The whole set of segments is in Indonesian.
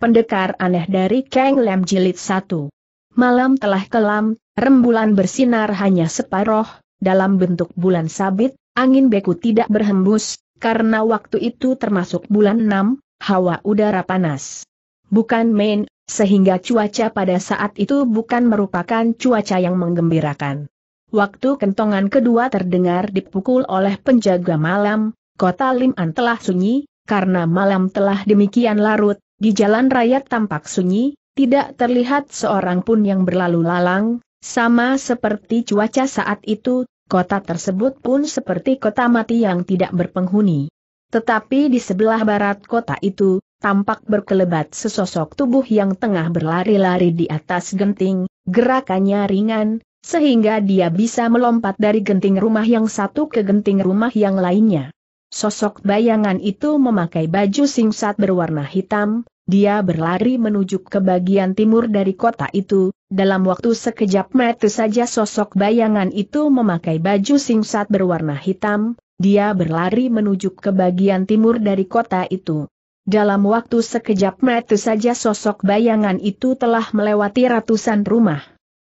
Pendekar aneh dari Kang Lem Jilid 1. Malam telah kelam, rembulan bersinar hanya separoh, dalam bentuk bulan sabit, angin beku tidak berhembus, karena waktu itu termasuk bulan 6, hawa udara panas. Bukan main, sehingga cuaca pada saat itu bukan merupakan cuaca yang menggembirakan. Waktu kentongan kedua terdengar dipukul oleh penjaga malam, kota Liman telah sunyi, karena malam telah demikian larut, di jalan raya tampak sunyi, tidak terlihat seorang pun yang berlalu lalang, sama seperti cuaca saat itu, kota tersebut pun seperti kota mati yang tidak berpenghuni. Tetapi di sebelah barat kota itu, tampak berkelebat sesosok tubuh yang tengah berlari-lari di atas genting, gerakannya ringan, sehingga dia bisa melompat dari genting rumah yang satu ke genting rumah yang lainnya. Sosok bayangan itu memakai baju singsat berwarna hitam, dia berlari menuju ke bagian timur dari kota itu, dalam waktu sekejap mata saja sosok bayangan itu memakai baju singsat berwarna hitam, dia berlari menuju ke bagian timur dari kota itu. Dalam waktu sekejap mata saja sosok bayangan itu telah melewati ratusan rumah.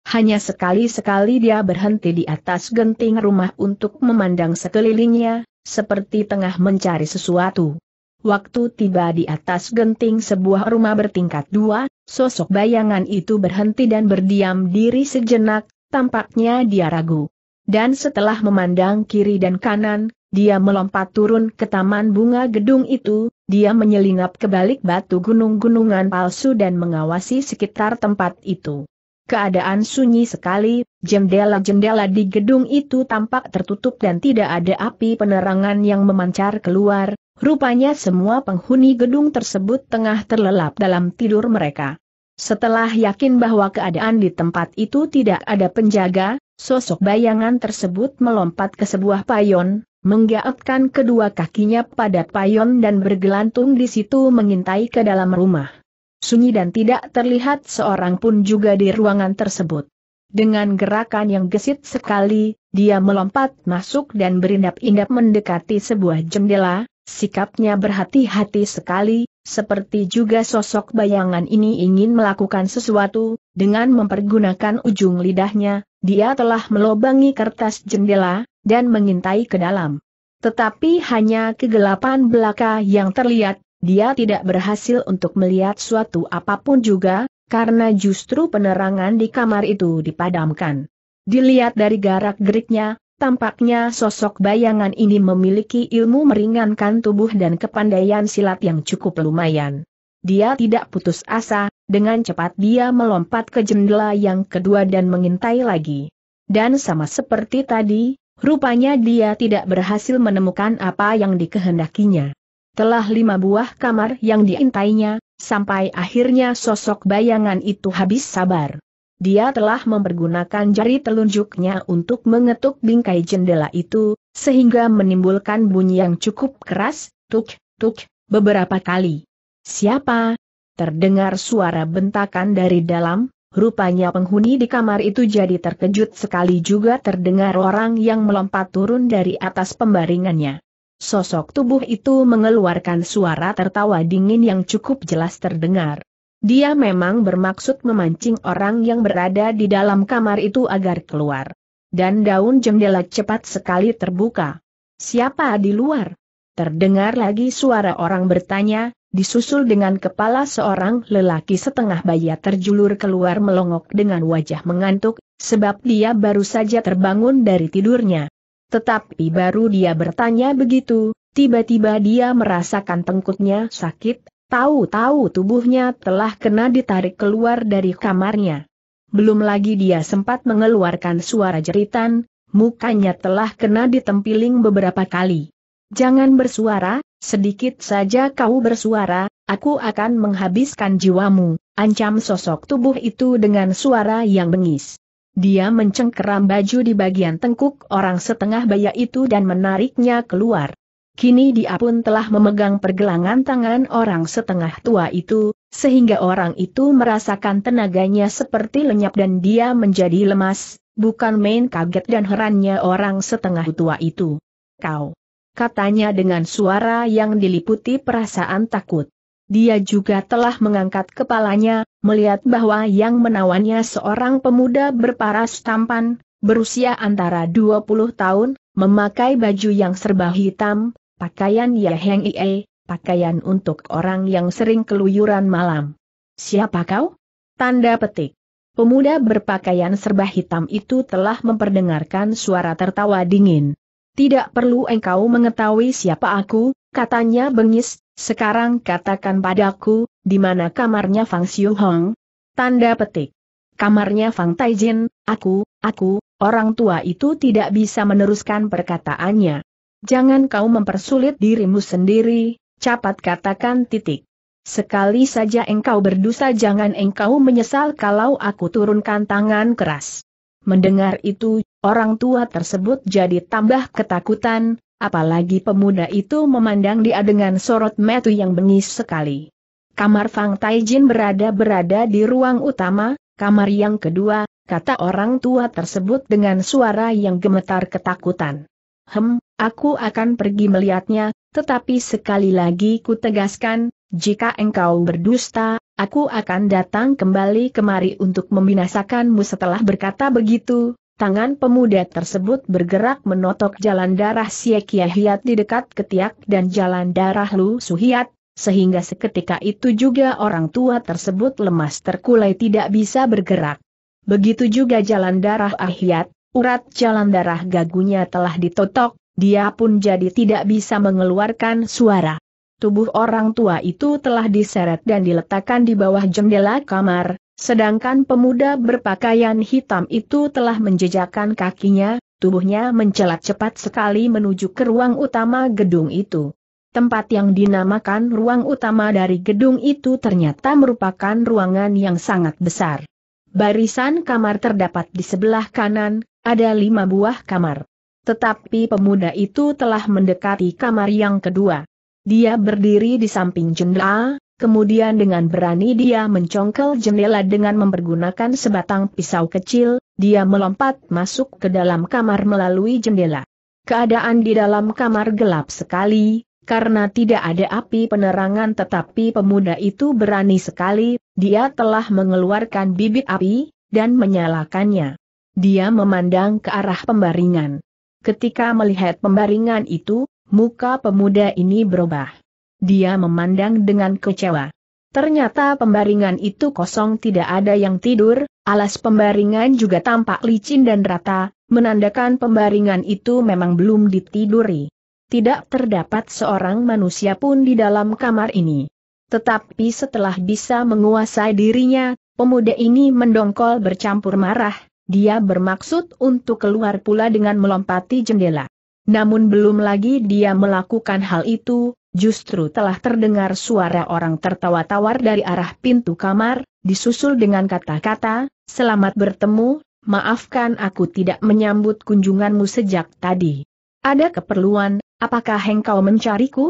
Hanya sekali-sekali dia berhenti di atas genting rumah untuk memandang sekelilingnya, seperti tengah mencari sesuatu. Waktu tiba di atas genting sebuah rumah bertingkat dua, sosok bayangan itu berhenti dan berdiam diri sejenak, tampaknya dia ragu. Dan setelah memandang kiri dan kanan, dia melompat turun ke taman bunga gedung itu, dia menyelinap ke balik batu gunung-gunungan palsu dan mengawasi sekitar tempat itu. Keadaan sunyi sekali, jendela-jendela di gedung itu tampak tertutup dan tidak ada api penerangan yang memancar keluar, rupanya semua penghuni gedung tersebut tengah terlelap dalam tidur mereka. Setelah yakin bahwa keadaan di tempat itu tidak ada penjaga, sosok bayangan tersebut melompat ke sebuah payon, menggaetkan kedua kakinya pada payon dan bergelantung di situ mengintai ke dalam rumah sunyi dan tidak terlihat seorang pun juga di ruangan tersebut. Dengan gerakan yang gesit sekali, dia melompat masuk dan berindap-indap mendekati sebuah jendela, sikapnya berhati-hati sekali, seperti juga sosok bayangan ini ingin melakukan sesuatu, dengan mempergunakan ujung lidahnya, dia telah melobangi kertas jendela, dan mengintai ke dalam. Tetapi hanya kegelapan belaka yang terlihat, dia tidak berhasil untuk melihat suatu apapun juga, karena justru penerangan di kamar itu dipadamkan. Dilihat dari garak-geriknya, tampaknya sosok bayangan ini memiliki ilmu meringankan tubuh dan kepandaian silat yang cukup lumayan. Dia tidak putus asa, dengan cepat dia melompat ke jendela yang kedua dan mengintai lagi. Dan sama seperti tadi, rupanya dia tidak berhasil menemukan apa yang dikehendakinya telah lima buah kamar yang diintainya, sampai akhirnya sosok bayangan itu habis sabar. Dia telah mempergunakan jari telunjuknya untuk mengetuk bingkai jendela itu, sehingga menimbulkan bunyi yang cukup keras, tuk, tuk, beberapa kali. Siapa? Terdengar suara bentakan dari dalam, Rupanya penghuni di kamar itu jadi terkejut sekali juga terdengar orang yang melompat turun dari atas pembaringannya. Sosok tubuh itu mengeluarkan suara tertawa dingin yang cukup jelas terdengar. Dia memang bermaksud memancing orang yang berada di dalam kamar itu agar keluar. Dan daun jendela cepat sekali terbuka. Siapa di luar? Terdengar lagi suara orang bertanya, disusul dengan kepala seorang lelaki setengah baya terjulur keluar melongok dengan wajah mengantuk, sebab dia baru saja terbangun dari tidurnya. Tetapi baru dia bertanya begitu, tiba-tiba dia merasakan tengkutnya sakit, tahu-tahu tubuhnya telah kena ditarik keluar dari kamarnya. Belum lagi dia sempat mengeluarkan suara jeritan, mukanya telah kena ditempiling beberapa kali. Jangan bersuara, sedikit saja kau bersuara, aku akan menghabiskan jiwamu, ancam sosok tubuh itu dengan suara yang bengis. Dia mencengkeram baju di bagian tengkuk orang setengah baya itu dan menariknya keluar. Kini dia pun telah memegang pergelangan tangan orang setengah tua itu, sehingga orang itu merasakan tenaganya seperti lenyap dan dia menjadi lemas, bukan main kaget dan herannya orang setengah tua itu. Kau! Katanya dengan suara yang diliputi perasaan takut. Dia juga telah mengangkat kepalanya, melihat bahwa yang menawannya seorang pemuda berparas tampan, berusia antara 20 tahun, memakai baju yang serba hitam, pakaian Yeheng Ie, pakaian untuk orang yang sering keluyuran malam. Siapa kau? Tanda petik. Pemuda berpakaian serba hitam itu telah memperdengarkan suara tertawa dingin. Tidak perlu engkau mengetahui siapa aku, Katanya bengis, sekarang katakan padaku, di mana kamarnya Fang Xiu Hong? Tanda petik. Kamarnya Fang Jin. aku, aku, orang tua itu tidak bisa meneruskan perkataannya. Jangan kau mempersulit dirimu sendiri, cepat katakan titik. Sekali saja engkau berdosa jangan engkau menyesal kalau aku turunkan tangan keras. Mendengar itu, orang tua tersebut jadi tambah ketakutan, Apalagi pemuda itu memandang dia dengan sorot metu yang bengis sekali. Kamar Fang Taijin berada-berada di ruang utama, kamar yang kedua, kata orang tua tersebut dengan suara yang gemetar ketakutan. Hem, aku akan pergi melihatnya, tetapi sekali lagi ku tegaskan, jika engkau berdusta, aku akan datang kembali kemari untuk membinasakanmu setelah berkata begitu, Tangan pemuda tersebut bergerak menotok jalan darah Siekia Hiat di dekat ketiak dan jalan darah Lu Suhiat, sehingga seketika itu juga orang tua tersebut lemas terkulai tidak bisa bergerak. Begitu juga jalan darah Ahiat, urat jalan darah gagunya telah ditotok, dia pun jadi tidak bisa mengeluarkan suara. Tubuh orang tua itu telah diseret dan diletakkan di bawah jendela kamar, Sedangkan pemuda berpakaian hitam itu telah menjejakkan kakinya, tubuhnya mencelat cepat sekali menuju ke ruang utama gedung itu. Tempat yang dinamakan ruang utama dari gedung itu ternyata merupakan ruangan yang sangat besar. Barisan kamar terdapat di sebelah kanan, ada lima buah kamar. Tetapi pemuda itu telah mendekati kamar yang kedua. Dia berdiri di samping jendela, Kemudian dengan berani dia mencongkel jendela dengan mempergunakan sebatang pisau kecil, dia melompat masuk ke dalam kamar melalui jendela. Keadaan di dalam kamar gelap sekali, karena tidak ada api penerangan tetapi pemuda itu berani sekali, dia telah mengeluarkan bibit api, dan menyalakannya. Dia memandang ke arah pembaringan. Ketika melihat pembaringan itu, muka pemuda ini berubah. Dia memandang dengan kecewa. Ternyata pembaringan itu kosong tidak ada yang tidur, alas pembaringan juga tampak licin dan rata, menandakan pembaringan itu memang belum ditiduri. Tidak terdapat seorang manusia pun di dalam kamar ini. Tetapi setelah bisa menguasai dirinya, pemuda ini mendongkol bercampur marah, dia bermaksud untuk keluar pula dengan melompati jendela. Namun belum lagi dia melakukan hal itu, justru telah terdengar suara orang tertawa tawar dari arah pintu kamar, disusul dengan kata-kata, selamat bertemu, maafkan aku tidak menyambut kunjunganmu sejak tadi. Ada keperluan, apakah engkau mencariku?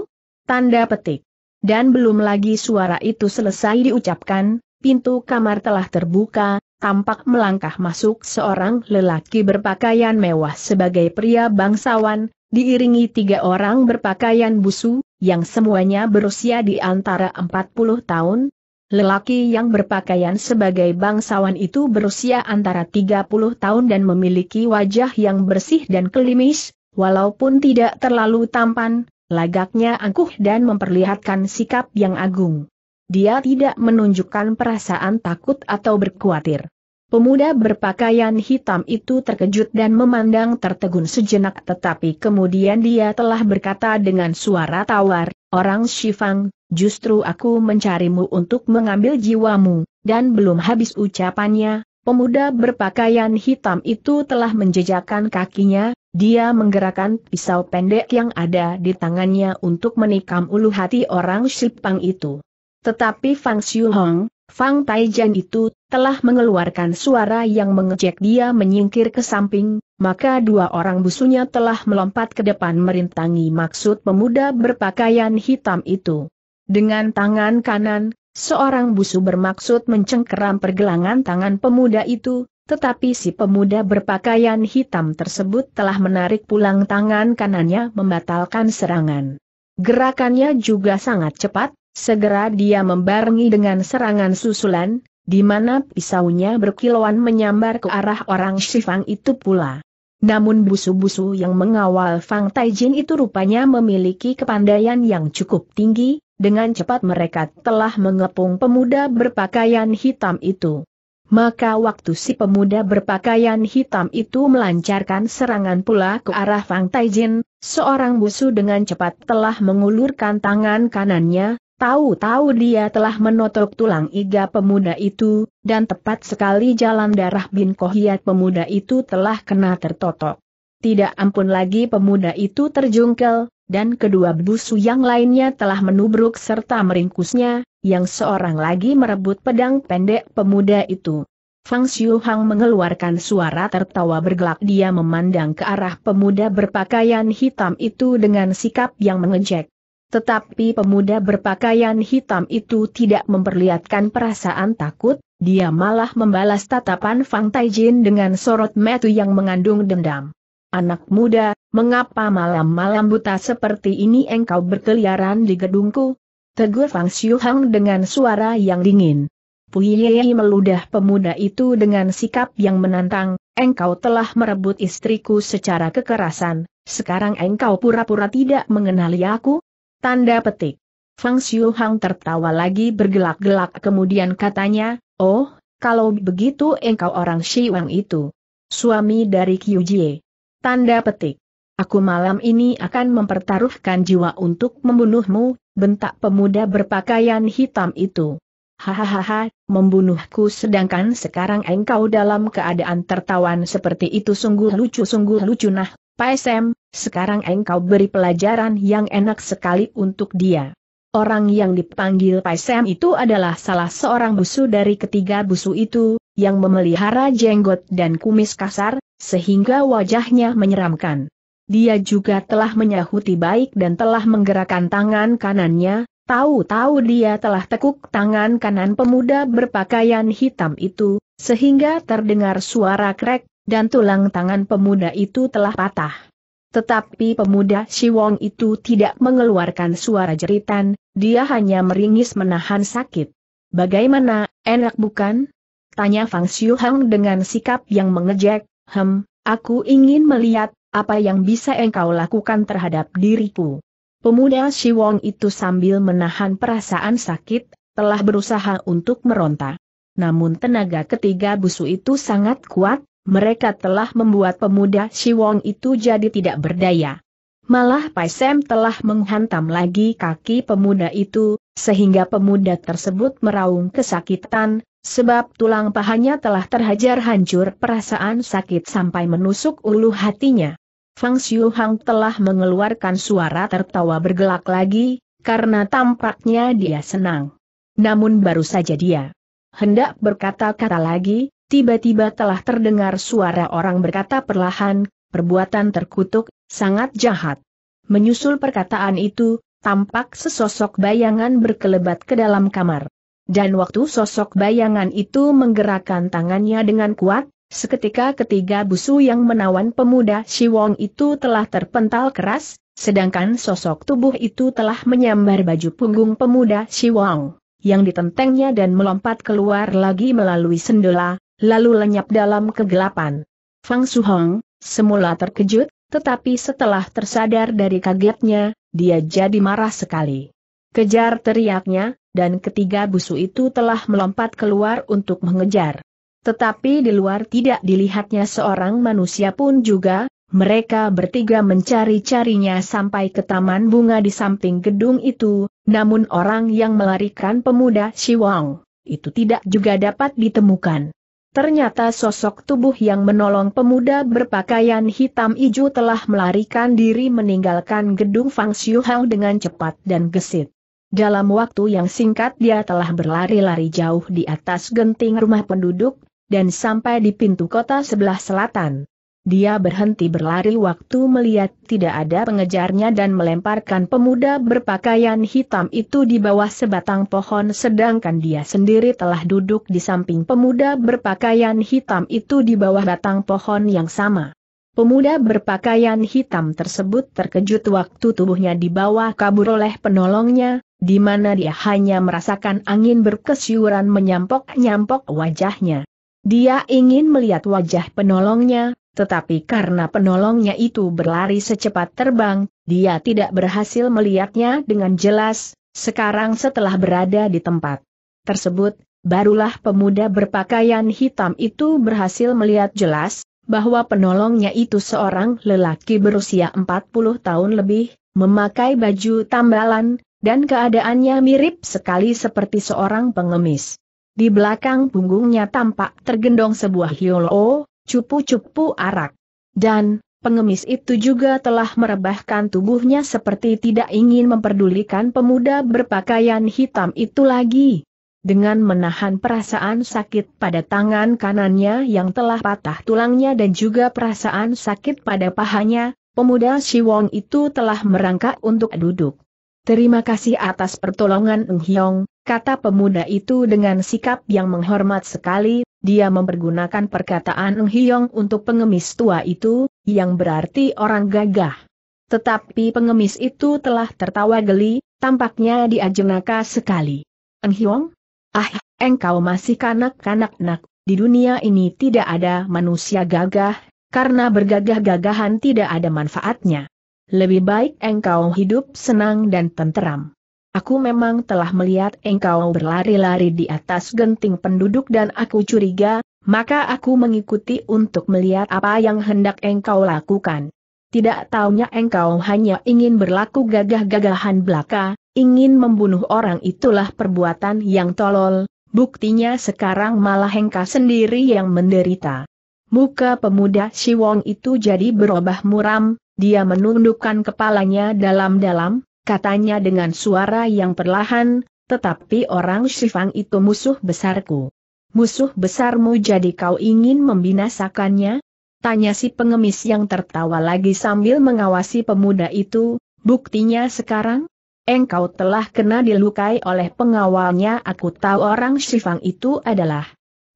Tanda petik. Dan belum lagi suara itu selesai diucapkan, pintu kamar telah terbuka, tampak melangkah masuk seorang lelaki berpakaian mewah sebagai pria bangsawan, diiringi tiga orang berpakaian busu, yang semuanya berusia di antara 40 tahun, lelaki yang berpakaian sebagai bangsawan itu berusia antara 30 tahun dan memiliki wajah yang bersih dan kelimis, walaupun tidak terlalu tampan, lagaknya angkuh dan memperlihatkan sikap yang agung. Dia tidak menunjukkan perasaan takut atau berkhawatir. Pemuda berpakaian hitam itu terkejut dan memandang tertegun sejenak tetapi kemudian dia telah berkata dengan suara tawar, Orang Shifang, justru aku mencarimu untuk mengambil jiwamu, dan belum habis ucapannya, pemuda berpakaian hitam itu telah menjejakkan kakinya, dia menggerakkan pisau pendek yang ada di tangannya untuk menikam ulu hati orang Shifang itu. Tetapi Fang Xiu Hong. Fang Taijan itu telah mengeluarkan suara yang mengejek dia menyingkir ke samping, maka dua orang busunya telah melompat ke depan merintangi maksud pemuda berpakaian hitam itu. Dengan tangan kanan, seorang busu bermaksud mencengkeram pergelangan tangan pemuda itu, tetapi si pemuda berpakaian hitam tersebut telah menarik pulang tangan kanannya membatalkan serangan. Gerakannya juga sangat cepat, Segera dia membarengi dengan serangan susulan, di mana pisaunya berkilauan menyambar ke arah orang Shifang itu pula. Namun busu-busu yang mengawal Fang Taijin itu rupanya memiliki kepandaian yang cukup tinggi, dengan cepat mereka telah mengepung pemuda berpakaian hitam itu. Maka waktu si pemuda berpakaian hitam itu melancarkan serangan pula ke arah Fang Taijin, seorang busu dengan cepat telah mengulurkan tangan kanannya, Tahu-tahu dia telah menotok tulang iga pemuda itu, dan tepat sekali jalan darah bin Kohiat pemuda itu telah kena tertotok. Tidak ampun lagi pemuda itu terjungkel, dan kedua busu yang lainnya telah menubruk serta meringkusnya, yang seorang lagi merebut pedang pendek pemuda itu. Fang Xiu Hang mengeluarkan suara tertawa bergelak dia memandang ke arah pemuda berpakaian hitam itu dengan sikap yang mengejek. Tetapi pemuda berpakaian hitam itu tidak memperlihatkan perasaan takut, dia malah membalas tatapan Fang Taijin dengan sorot metu yang mengandung dendam. Anak muda, mengapa malam-malam buta seperti ini engkau berkeliaran di gedungku? Tegur Fang Xiuhang dengan suara yang dingin. Puyi meludah pemuda itu dengan sikap yang menantang, engkau telah merebut istriku secara kekerasan, sekarang engkau pura-pura tidak mengenali aku? Tanda petik. Fang Xiuhang tertawa lagi bergelak-gelak kemudian katanya, Oh, kalau begitu engkau orang Shi Wang itu. Suami dari Qiu Jie. Tanda petik. Aku malam ini akan mempertaruhkan jiwa untuk membunuhmu, bentak pemuda berpakaian hitam itu. Hahaha, membunuhku sedangkan sekarang engkau dalam keadaan tertawan seperti itu sungguh lucu sungguh lucu nah, Pak SM. Sekarang engkau beri pelajaran yang enak sekali untuk dia. Orang yang dipanggil Paisem itu adalah salah seorang busu dari ketiga busu itu, yang memelihara jenggot dan kumis kasar, sehingga wajahnya menyeramkan. Dia juga telah menyahuti baik dan telah menggerakkan tangan kanannya, tahu-tahu dia telah tekuk tangan kanan pemuda berpakaian hitam itu, sehingga terdengar suara krek, dan tulang tangan pemuda itu telah patah. Tetapi pemuda Wong itu tidak mengeluarkan suara jeritan, dia hanya meringis menahan sakit. Bagaimana, enak bukan? Tanya Fang Xiu Hang dengan sikap yang mengejek, hem, aku ingin melihat, apa yang bisa engkau lakukan terhadap diriku. Pemuda Wong itu sambil menahan perasaan sakit, telah berusaha untuk meronta. Namun tenaga ketiga busu itu sangat kuat, mereka telah membuat pemuda Wong itu jadi tidak berdaya. Malah Pai Sam telah menghantam lagi kaki pemuda itu, sehingga pemuda tersebut meraung kesakitan, sebab tulang pahanya telah terhajar hancur perasaan sakit sampai menusuk ulu hatinya. Fang Xiu Hang telah mengeluarkan suara tertawa bergelak lagi, karena tampaknya dia senang. Namun baru saja dia hendak berkata-kata lagi, tiba-tiba telah terdengar suara orang berkata perlahan, perbuatan terkutuk, sangat jahat. Menyusul perkataan itu, tampak sesosok bayangan berkelebat ke dalam kamar. Dan waktu sosok bayangan itu menggerakkan tangannya dengan kuat, seketika ketiga busu yang menawan pemuda Siwong itu telah terpental keras, sedangkan sosok tubuh itu telah menyambar baju punggung pemuda Siwong, yang ditentengnya dan melompat keluar lagi melalui sendela, lalu lenyap dalam kegelapan. Fang Suhong, semula terkejut, tetapi setelah tersadar dari kagetnya, dia jadi marah sekali. Kejar teriaknya, dan ketiga busu itu telah melompat keluar untuk mengejar. Tetapi di luar tidak dilihatnya seorang manusia pun juga, mereka bertiga mencari-carinya sampai ke taman bunga di samping gedung itu, namun orang yang melarikan pemuda Siwang, itu tidak juga dapat ditemukan. Ternyata sosok tubuh yang menolong pemuda berpakaian hitam hijau telah melarikan diri meninggalkan gedung Fang Hao dengan cepat dan gesit. Dalam waktu yang singkat dia telah berlari-lari jauh di atas genting rumah penduduk, dan sampai di pintu kota sebelah selatan. Dia berhenti berlari waktu melihat tidak ada pengejarnya dan melemparkan pemuda berpakaian hitam itu di bawah sebatang pohon sedangkan dia sendiri telah duduk di samping pemuda berpakaian hitam itu di bawah batang pohon yang sama. Pemuda berpakaian hitam tersebut terkejut waktu tubuhnya dibawa kabur oleh penolongnya, di mana dia hanya merasakan angin berkesiuran menyampok-nyampok wajahnya. Dia ingin melihat wajah penolongnya, tetapi karena penolongnya itu berlari secepat terbang, dia tidak berhasil melihatnya dengan jelas, sekarang setelah berada di tempat tersebut, barulah pemuda berpakaian hitam itu berhasil melihat jelas, bahwa penolongnya itu seorang lelaki berusia 40 tahun lebih, memakai baju tambalan, dan keadaannya mirip sekali seperti seorang pengemis. Di belakang punggungnya tampak tergendong sebuah hiolo, cupu-cupu arak. Dan, pengemis itu juga telah merebahkan tubuhnya seperti tidak ingin memperdulikan pemuda berpakaian hitam itu lagi. Dengan menahan perasaan sakit pada tangan kanannya yang telah patah tulangnya dan juga perasaan sakit pada pahanya, pemuda Siwong itu telah merangkak untuk duduk. Terima kasih atas pertolongan Eng Hyong, kata pemuda itu dengan sikap yang menghormat sekali, dia mempergunakan perkataan Eng Hiong untuk pengemis tua itu, yang berarti orang gagah. Tetapi pengemis itu telah tertawa geli, tampaknya dia jenaka sekali. Eng Hiong? Ah, engkau masih kanak-kanak-nak, di dunia ini tidak ada manusia gagah, karena bergagah-gagahan tidak ada manfaatnya. Lebih baik engkau hidup senang dan tenteram. Aku memang telah melihat engkau berlari-lari di atas genting penduduk dan aku curiga, maka aku mengikuti untuk melihat apa yang hendak engkau lakukan. Tidak taunya engkau hanya ingin berlaku gagah-gagahan belaka, ingin membunuh orang itulah perbuatan yang tolol, buktinya sekarang malah engkau sendiri yang menderita. Muka pemuda Siwong itu jadi berubah muram, dia menundukkan kepalanya dalam-dalam, katanya dengan suara yang perlahan, tetapi orang Shifang itu musuh besarku. Musuh besarmu jadi kau ingin membinasakannya? Tanya si pengemis yang tertawa lagi sambil mengawasi pemuda itu, buktinya sekarang? Engkau telah kena dilukai oleh pengawalnya aku tahu orang Shifang itu adalah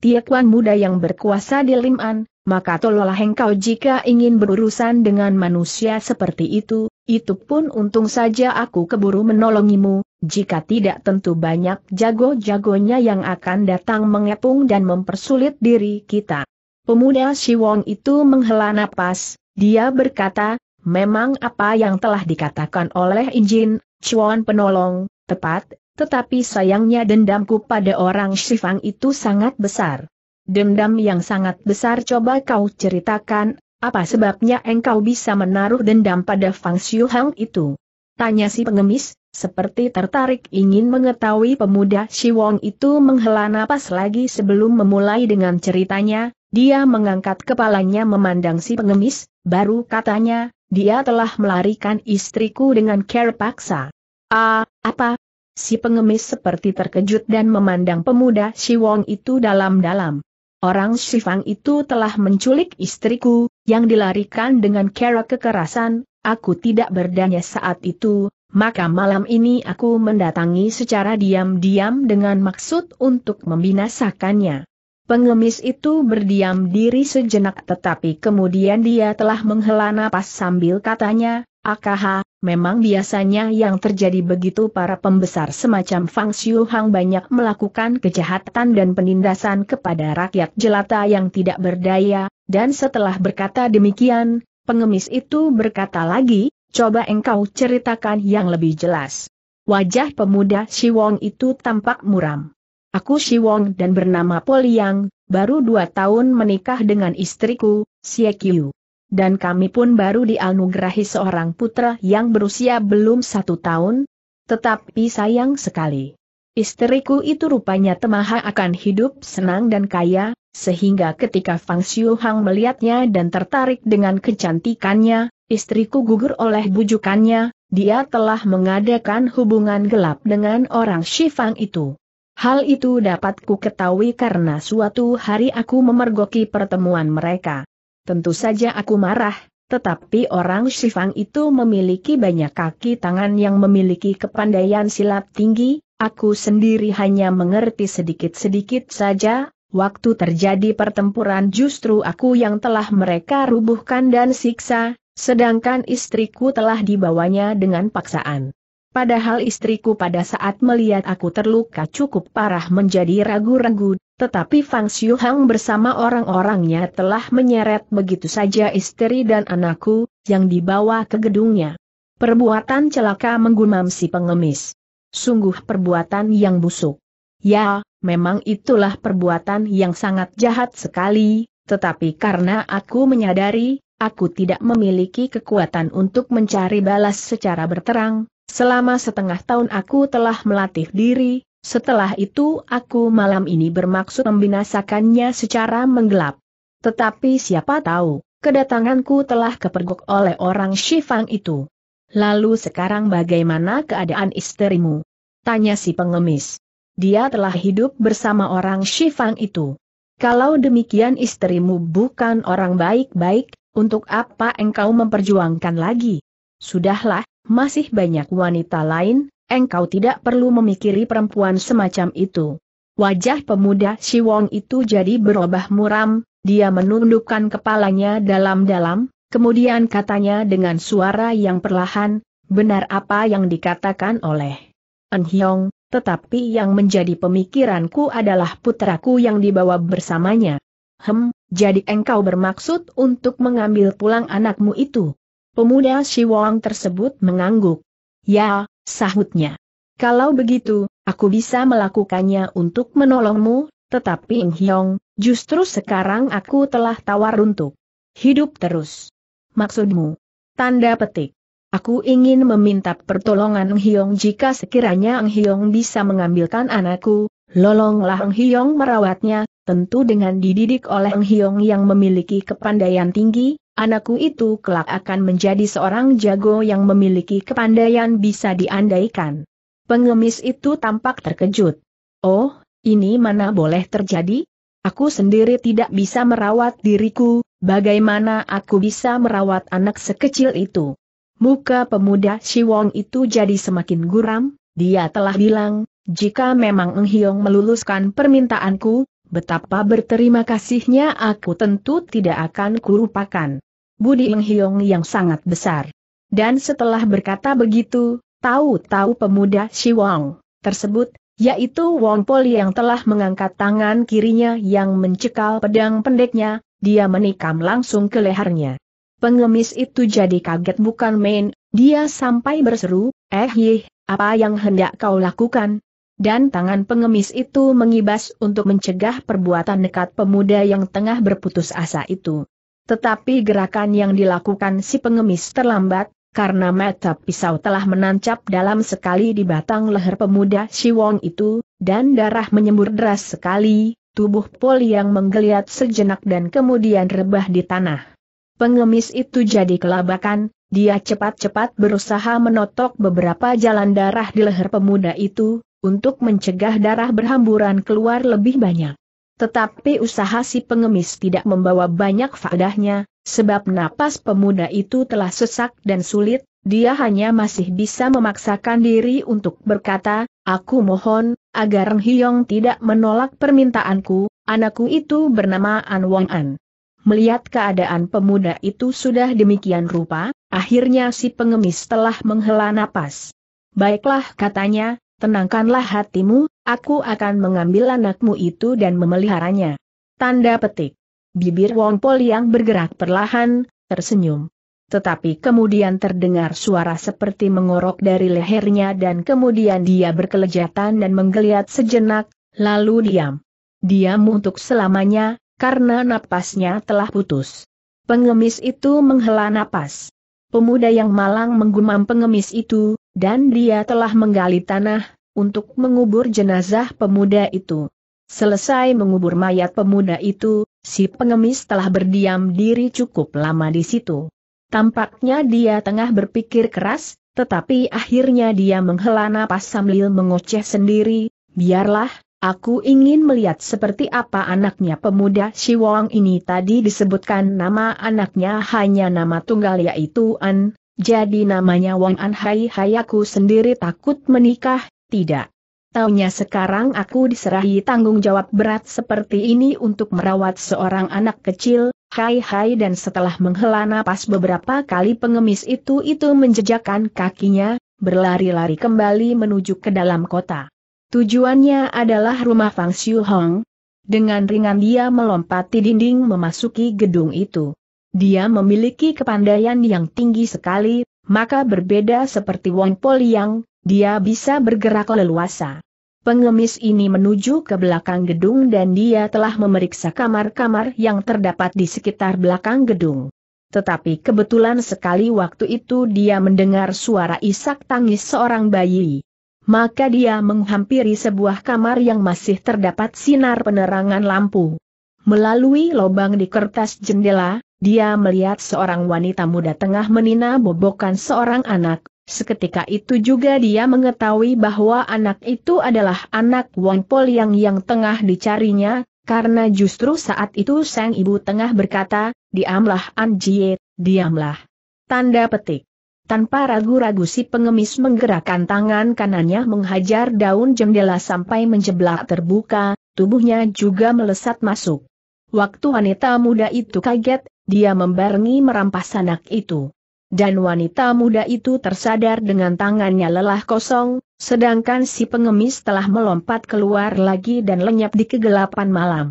wan muda yang berkuasa di Liman, maka tolonglah engkau jika ingin berurusan dengan manusia seperti itu, itu pun untung saja aku keburu menolongimu, jika tidak tentu banyak jago-jagonya yang akan datang mengepung dan mempersulit diri kita. Pemuda Siwong itu menghela napas, dia berkata, memang apa yang telah dikatakan oleh Injin, Chuan penolong, tepat, tetapi sayangnya dendamku pada orang Shifang itu sangat besar. Dendam yang sangat besar coba kau ceritakan, apa sebabnya engkau bisa menaruh dendam pada Fang Xiuhang itu? Tanya si pengemis, seperti tertarik ingin mengetahui pemuda Si Wong itu menghela napas lagi sebelum memulai dengan ceritanya, dia mengangkat kepalanya memandang si pengemis, baru katanya, dia telah melarikan istriku dengan care paksa. Ah, apa? Si pengemis seperti terkejut dan memandang pemuda Si Wong itu dalam-dalam. Orang Shifang itu telah menculik istriku, yang dilarikan dengan cara kekerasan, aku tidak berdaya saat itu, maka malam ini aku mendatangi secara diam-diam dengan maksud untuk membinasakannya. Pengemis itu berdiam diri sejenak tetapi kemudian dia telah menghela napas sambil katanya, Akaha, memang biasanya yang terjadi begitu para pembesar semacam Fang Hang banyak melakukan kejahatan dan penindasan kepada rakyat jelata yang tidak berdaya, dan setelah berkata demikian, pengemis itu berkata lagi, coba engkau ceritakan yang lebih jelas. Wajah pemuda Wong itu tampak muram. Aku Wong dan bernama Poliang, baru dua tahun menikah dengan istriku, Xie Qiu dan kami pun baru dianugerahi seorang putra yang berusia belum satu tahun, tetapi sayang sekali. Istriku itu rupanya temaha akan hidup senang dan kaya, sehingga ketika Fang Xiu Hang melihatnya dan tertarik dengan kecantikannya, istriku gugur oleh bujukannya, dia telah mengadakan hubungan gelap dengan orang Shifang itu. Hal itu dapat ku ketahui karena suatu hari aku memergoki pertemuan mereka. Tentu saja aku marah, tetapi orang Shifang itu memiliki banyak kaki tangan yang memiliki kepandaian silat tinggi, aku sendiri hanya mengerti sedikit-sedikit saja, waktu terjadi pertempuran justru aku yang telah mereka rubuhkan dan siksa, sedangkan istriku telah dibawanya dengan paksaan. Padahal istriku pada saat melihat aku terluka cukup parah menjadi ragu-ragu tetapi Fang Xiuhang bersama orang-orangnya telah menyeret begitu saja istri dan anakku, yang dibawa ke gedungnya. Perbuatan celaka menggumam si pengemis. Sungguh perbuatan yang busuk. Ya, memang itulah perbuatan yang sangat jahat sekali, tetapi karena aku menyadari, aku tidak memiliki kekuatan untuk mencari balas secara berterang, selama setengah tahun aku telah melatih diri, setelah itu aku malam ini bermaksud membinasakannya secara menggelap. Tetapi siapa tahu, kedatanganku telah kepergok oleh orang Shifang itu. Lalu sekarang bagaimana keadaan istrimu? Tanya si pengemis. Dia telah hidup bersama orang Shifang itu. Kalau demikian istrimu bukan orang baik-baik, untuk apa engkau memperjuangkan lagi? Sudahlah, masih banyak wanita lain, engkau tidak perlu memikiri perempuan semacam itu. Wajah pemuda Si Wong itu jadi berubah muram, dia menundukkan kepalanya dalam-dalam, kemudian katanya dengan suara yang perlahan, benar apa yang dikatakan oleh En Hyong, tetapi yang menjadi pemikiranku adalah putraku yang dibawa bersamanya. Hem, jadi engkau bermaksud untuk mengambil pulang anakmu itu? Pemuda Si Wong tersebut mengangguk. Ya, Sahutnya. Kalau begitu, aku bisa melakukannya untuk menolongmu, tetapi Ing Hyong, justru sekarang aku telah tawar untuk hidup terus. Maksudmu? Tanda petik. Aku ingin meminta pertolongan Ng Hiong jika sekiranya Ng Hiong bisa mengambilkan anakku, lolonglah Ng Hiong merawatnya, tentu dengan dididik oleh Eng Hiong yang memiliki kepandaian tinggi, anakku itu kelak akan menjadi seorang jago yang memiliki kepandaian bisa diandaikan. Pengemis itu tampak terkejut. Oh, ini mana boleh terjadi? Aku sendiri tidak bisa merawat diriku, bagaimana aku bisa merawat anak sekecil itu? Muka pemuda Wong itu jadi semakin guram, dia telah bilang, jika memang Eng Hiong meluluskan permintaanku, betapa berterima kasihnya aku tentu tidak akan kurupakan. Budi yang Hiong yang sangat besar. Dan setelah berkata begitu, tahu-tahu pemuda Si Wong tersebut, yaitu Wong Poli yang telah mengangkat tangan kirinya yang mencekal pedang pendeknya, dia menikam langsung ke lehernya. Pengemis itu jadi kaget bukan main, dia sampai berseru, eh yeh, apa yang hendak kau lakukan? dan tangan pengemis itu mengibas untuk mencegah perbuatan nekat pemuda yang tengah berputus asa itu. Tetapi gerakan yang dilakukan si pengemis terlambat, karena mata pisau telah menancap dalam sekali di batang leher pemuda si Wong itu, dan darah menyembur deras sekali, tubuh poli yang menggeliat sejenak dan kemudian rebah di tanah. Pengemis itu jadi kelabakan, dia cepat-cepat berusaha menotok beberapa jalan darah di leher pemuda itu, untuk mencegah darah berhamburan keluar lebih banyak. Tetapi usaha si pengemis tidak membawa banyak faedahnya, sebab napas pemuda itu telah sesak dan sulit, dia hanya masih bisa memaksakan diri untuk berkata, aku mohon, agar Reng Hyong tidak menolak permintaanku, anakku itu bernama An Wong An. Melihat keadaan pemuda itu sudah demikian rupa, akhirnya si pengemis telah menghela napas. Baiklah katanya, Tenangkanlah hatimu, aku akan mengambil anakmu itu dan memeliharanya. Tanda petik. Bibir Wong Pol yang bergerak perlahan, tersenyum. Tetapi kemudian terdengar suara seperti mengorok dari lehernya dan kemudian dia berkelejatan dan menggeliat sejenak, lalu diam. Diam untuk selamanya, karena napasnya telah putus. Pengemis itu menghela napas. Pemuda yang malang menggumam pengemis itu, dan dia telah menggali tanah, untuk mengubur jenazah pemuda itu. Selesai mengubur mayat pemuda itu, si pengemis telah berdiam diri cukup lama di situ. Tampaknya dia tengah berpikir keras, tetapi akhirnya dia menghela napas sambil mengoceh sendiri, biarlah, aku ingin melihat seperti apa anaknya pemuda Siwong ini tadi disebutkan nama anaknya hanya nama tunggal yaitu An, jadi namanya Wang An Hai Hai aku sendiri takut menikah, tidak. Taunya sekarang aku diserahi tanggung jawab berat seperti ini untuk merawat seorang anak kecil, hai hai dan setelah menghela napas beberapa kali pengemis itu itu menjejakkan kakinya, berlari-lari kembali menuju ke dalam kota. Tujuannya adalah rumah Fang Xiu Hong. Dengan ringan dia melompati dinding memasuki gedung itu. Dia memiliki kepandaian yang tinggi sekali, maka berbeda seperti Wong Poliang, dia bisa bergerak leluasa. Pengemis ini menuju ke belakang gedung dan dia telah memeriksa kamar-kamar yang terdapat di sekitar belakang gedung. Tetapi kebetulan sekali waktu itu dia mendengar suara isak tangis seorang bayi. Maka dia menghampiri sebuah kamar yang masih terdapat sinar penerangan lampu. Melalui lubang di kertas jendela, dia melihat seorang wanita muda tengah menina bobokan seorang anak, seketika itu juga dia mengetahui bahwa anak itu adalah anak Wangpol yang yang tengah dicarinya, karena justru saat itu sang ibu tengah berkata, diamlah Anjie, diamlah. Tanda petik. Tanpa ragu-ragu si pengemis menggerakkan tangan kanannya menghajar daun jendela sampai menjeblak terbuka, tubuhnya juga melesat masuk. Waktu wanita muda itu kaget, dia membarengi merampas anak itu. Dan wanita muda itu tersadar dengan tangannya lelah kosong, sedangkan si pengemis telah melompat keluar lagi dan lenyap di kegelapan malam.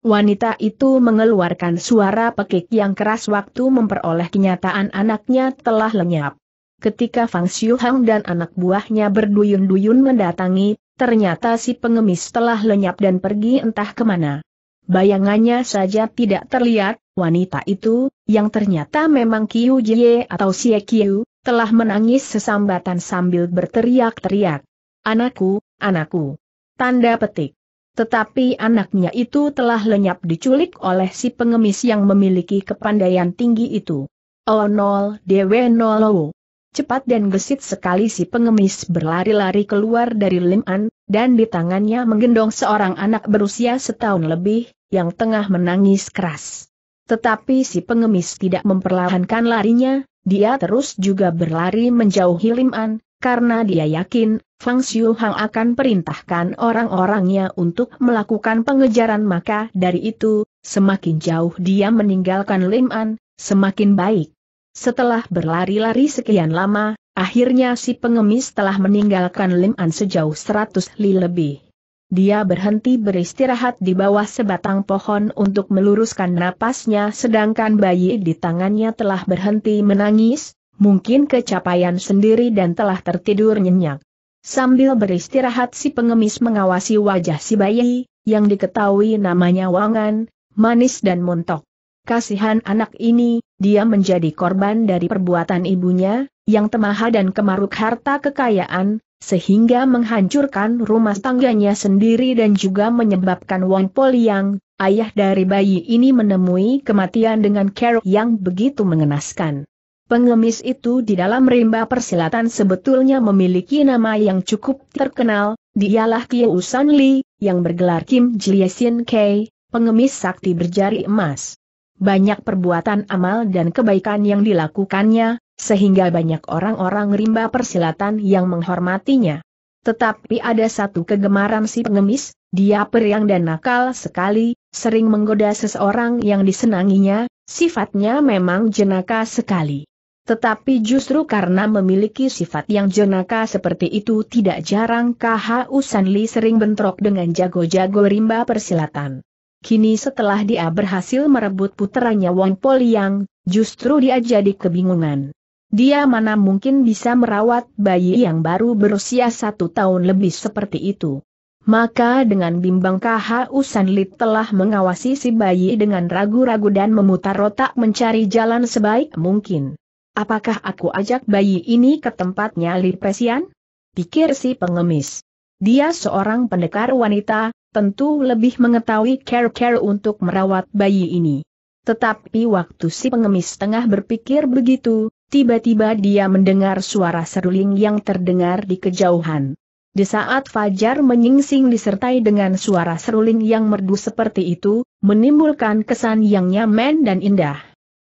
Wanita itu mengeluarkan suara pekik yang keras waktu memperoleh kenyataan anaknya telah lenyap. Ketika Fang Xiuhang dan anak buahnya berduyun-duyun mendatangi, ternyata si pengemis telah lenyap dan pergi entah kemana. Bayangannya saja tidak terlihat, wanita itu, yang ternyata memang Kiu Jie atau Sie Kiu, telah menangis sesambatan sambil berteriak-teriak. Anakku, anakku. Tanda petik. Tetapi anaknya itu telah lenyap diculik oleh si pengemis yang memiliki kepandaian tinggi itu. Oh nol, dewe oh. Cepat dan gesit sekali si pengemis berlari-lari keluar dari liman, dan di tangannya menggendong seorang anak berusia setahun lebih, yang tengah menangis keras. Tetapi si pengemis tidak memperlahankan larinya, dia terus juga berlari menjauhi Lim An, karena dia yakin, Fang Xiu Hang akan perintahkan orang-orangnya untuk melakukan pengejaran maka dari itu, semakin jauh dia meninggalkan Lim An, semakin baik. Setelah berlari-lari sekian lama, akhirnya si pengemis telah meninggalkan Lim An sejauh 100 li lebih. Dia berhenti beristirahat di bawah sebatang pohon untuk meluruskan napasnya sedangkan bayi di tangannya telah berhenti menangis, mungkin kecapaian sendiri dan telah tertidur nyenyak. Sambil beristirahat si pengemis mengawasi wajah si bayi, yang diketahui namanya Wangan, manis dan montok. Kasihan anak ini, dia menjadi korban dari perbuatan ibunya, yang temaha dan kemaruk harta kekayaan, sehingga menghancurkan rumah tangganya sendiri dan juga menyebabkan Wang Poliang, ayah dari bayi ini menemui kematian dengan cara yang begitu mengenaskan. Pengemis itu di dalam rimba persilatan sebetulnya memiliki nama yang cukup terkenal, dialah Kiu San Li, yang bergelar Kim Jiliesin Kei, pengemis sakti berjari emas. Banyak perbuatan amal dan kebaikan yang dilakukannya, sehingga banyak orang-orang rimba persilatan yang menghormatinya. Tetapi ada satu kegemaran si pengemis, dia periang dan nakal sekali, sering menggoda seseorang yang disenanginya, sifatnya memang jenaka sekali. Tetapi justru karena memiliki sifat yang jenaka seperti itu tidak jarang KH usanli sering bentrok dengan jago-jago rimba persilatan. Kini setelah dia berhasil merebut puteranya Wang Poliang, justru dia jadi kebingungan. Dia mana mungkin bisa merawat bayi yang baru berusia satu tahun lebih seperti itu. Maka dengan bimbang KH Usanlit telah mengawasi si bayi dengan ragu-ragu dan memutar otak mencari jalan sebaik mungkin. Apakah aku ajak bayi ini ke tempatnya Lipesian? Pikir si pengemis. Dia seorang pendekar wanita, tentu lebih mengetahui care-care untuk merawat bayi ini. Tetapi waktu si pengemis tengah berpikir begitu, Tiba-tiba dia mendengar suara seruling yang terdengar di kejauhan. Di saat Fajar menyingsing disertai dengan suara seruling yang merdu seperti itu, menimbulkan kesan yang nyaman dan indah.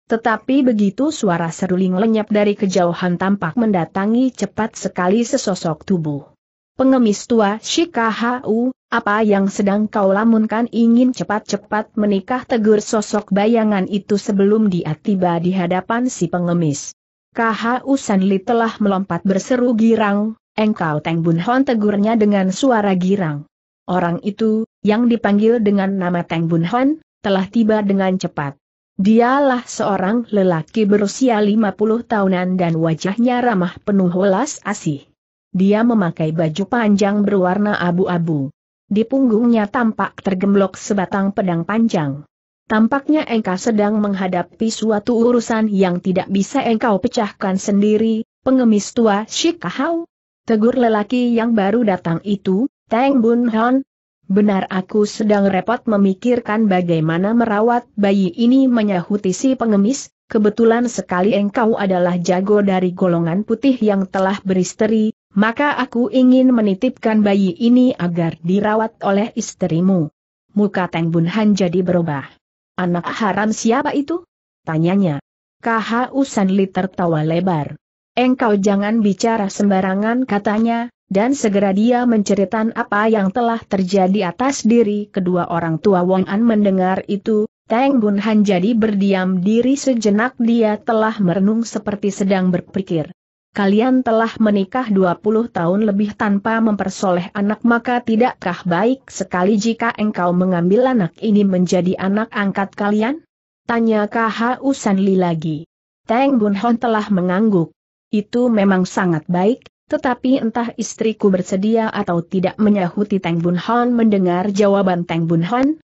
Tetapi begitu suara seruling lenyap dari kejauhan tampak mendatangi cepat sekali sesosok tubuh. Pengemis tua Shikahau, apa yang sedang kau lamunkan ingin cepat-cepat menikah tegur sosok bayangan itu sebelum dia tiba di hadapan si pengemis. KHU Sanli telah melompat berseru girang, engkau Teng Bun Hon tegurnya dengan suara girang. Orang itu, yang dipanggil dengan nama Teng Bun Hon, telah tiba dengan cepat. Dialah seorang lelaki berusia 50 tahunan dan wajahnya ramah penuh welas asih. Dia memakai baju panjang berwarna abu-abu. Di punggungnya tampak tergemblok sebatang pedang panjang. Tampaknya engkau sedang menghadapi suatu urusan yang tidak bisa engkau pecahkan sendiri, pengemis tua Shikahau. Tegur lelaki yang baru datang itu, Teng Bun Hon. Benar aku sedang repot memikirkan bagaimana merawat bayi ini menyahuti si pengemis, kebetulan sekali engkau adalah jago dari golongan putih yang telah beristeri, maka aku ingin menitipkan bayi ini agar dirawat oleh istrimu. Muka Teng Bun Han jadi berubah. Anak haram siapa itu? Tanyanya. K.H. Usanli tertawa lebar. Engkau jangan bicara sembarangan katanya, dan segera dia menceritakan apa yang telah terjadi atas diri kedua orang tua Wong An mendengar itu, Teng Bun Han jadi berdiam diri sejenak dia telah merenung seperti sedang berpikir kalian telah menikah 20 tahun lebih tanpa mempersoleh anak maka tidakkah baik sekali jika engkau mengambil anak ini menjadi anak angkat kalian? Tanya KH Usanli lagi. Teng Bun telah mengangguk. Itu memang sangat baik, tetapi entah istriku bersedia atau tidak menyahuti Teng Bun mendengar jawaban Teng Bun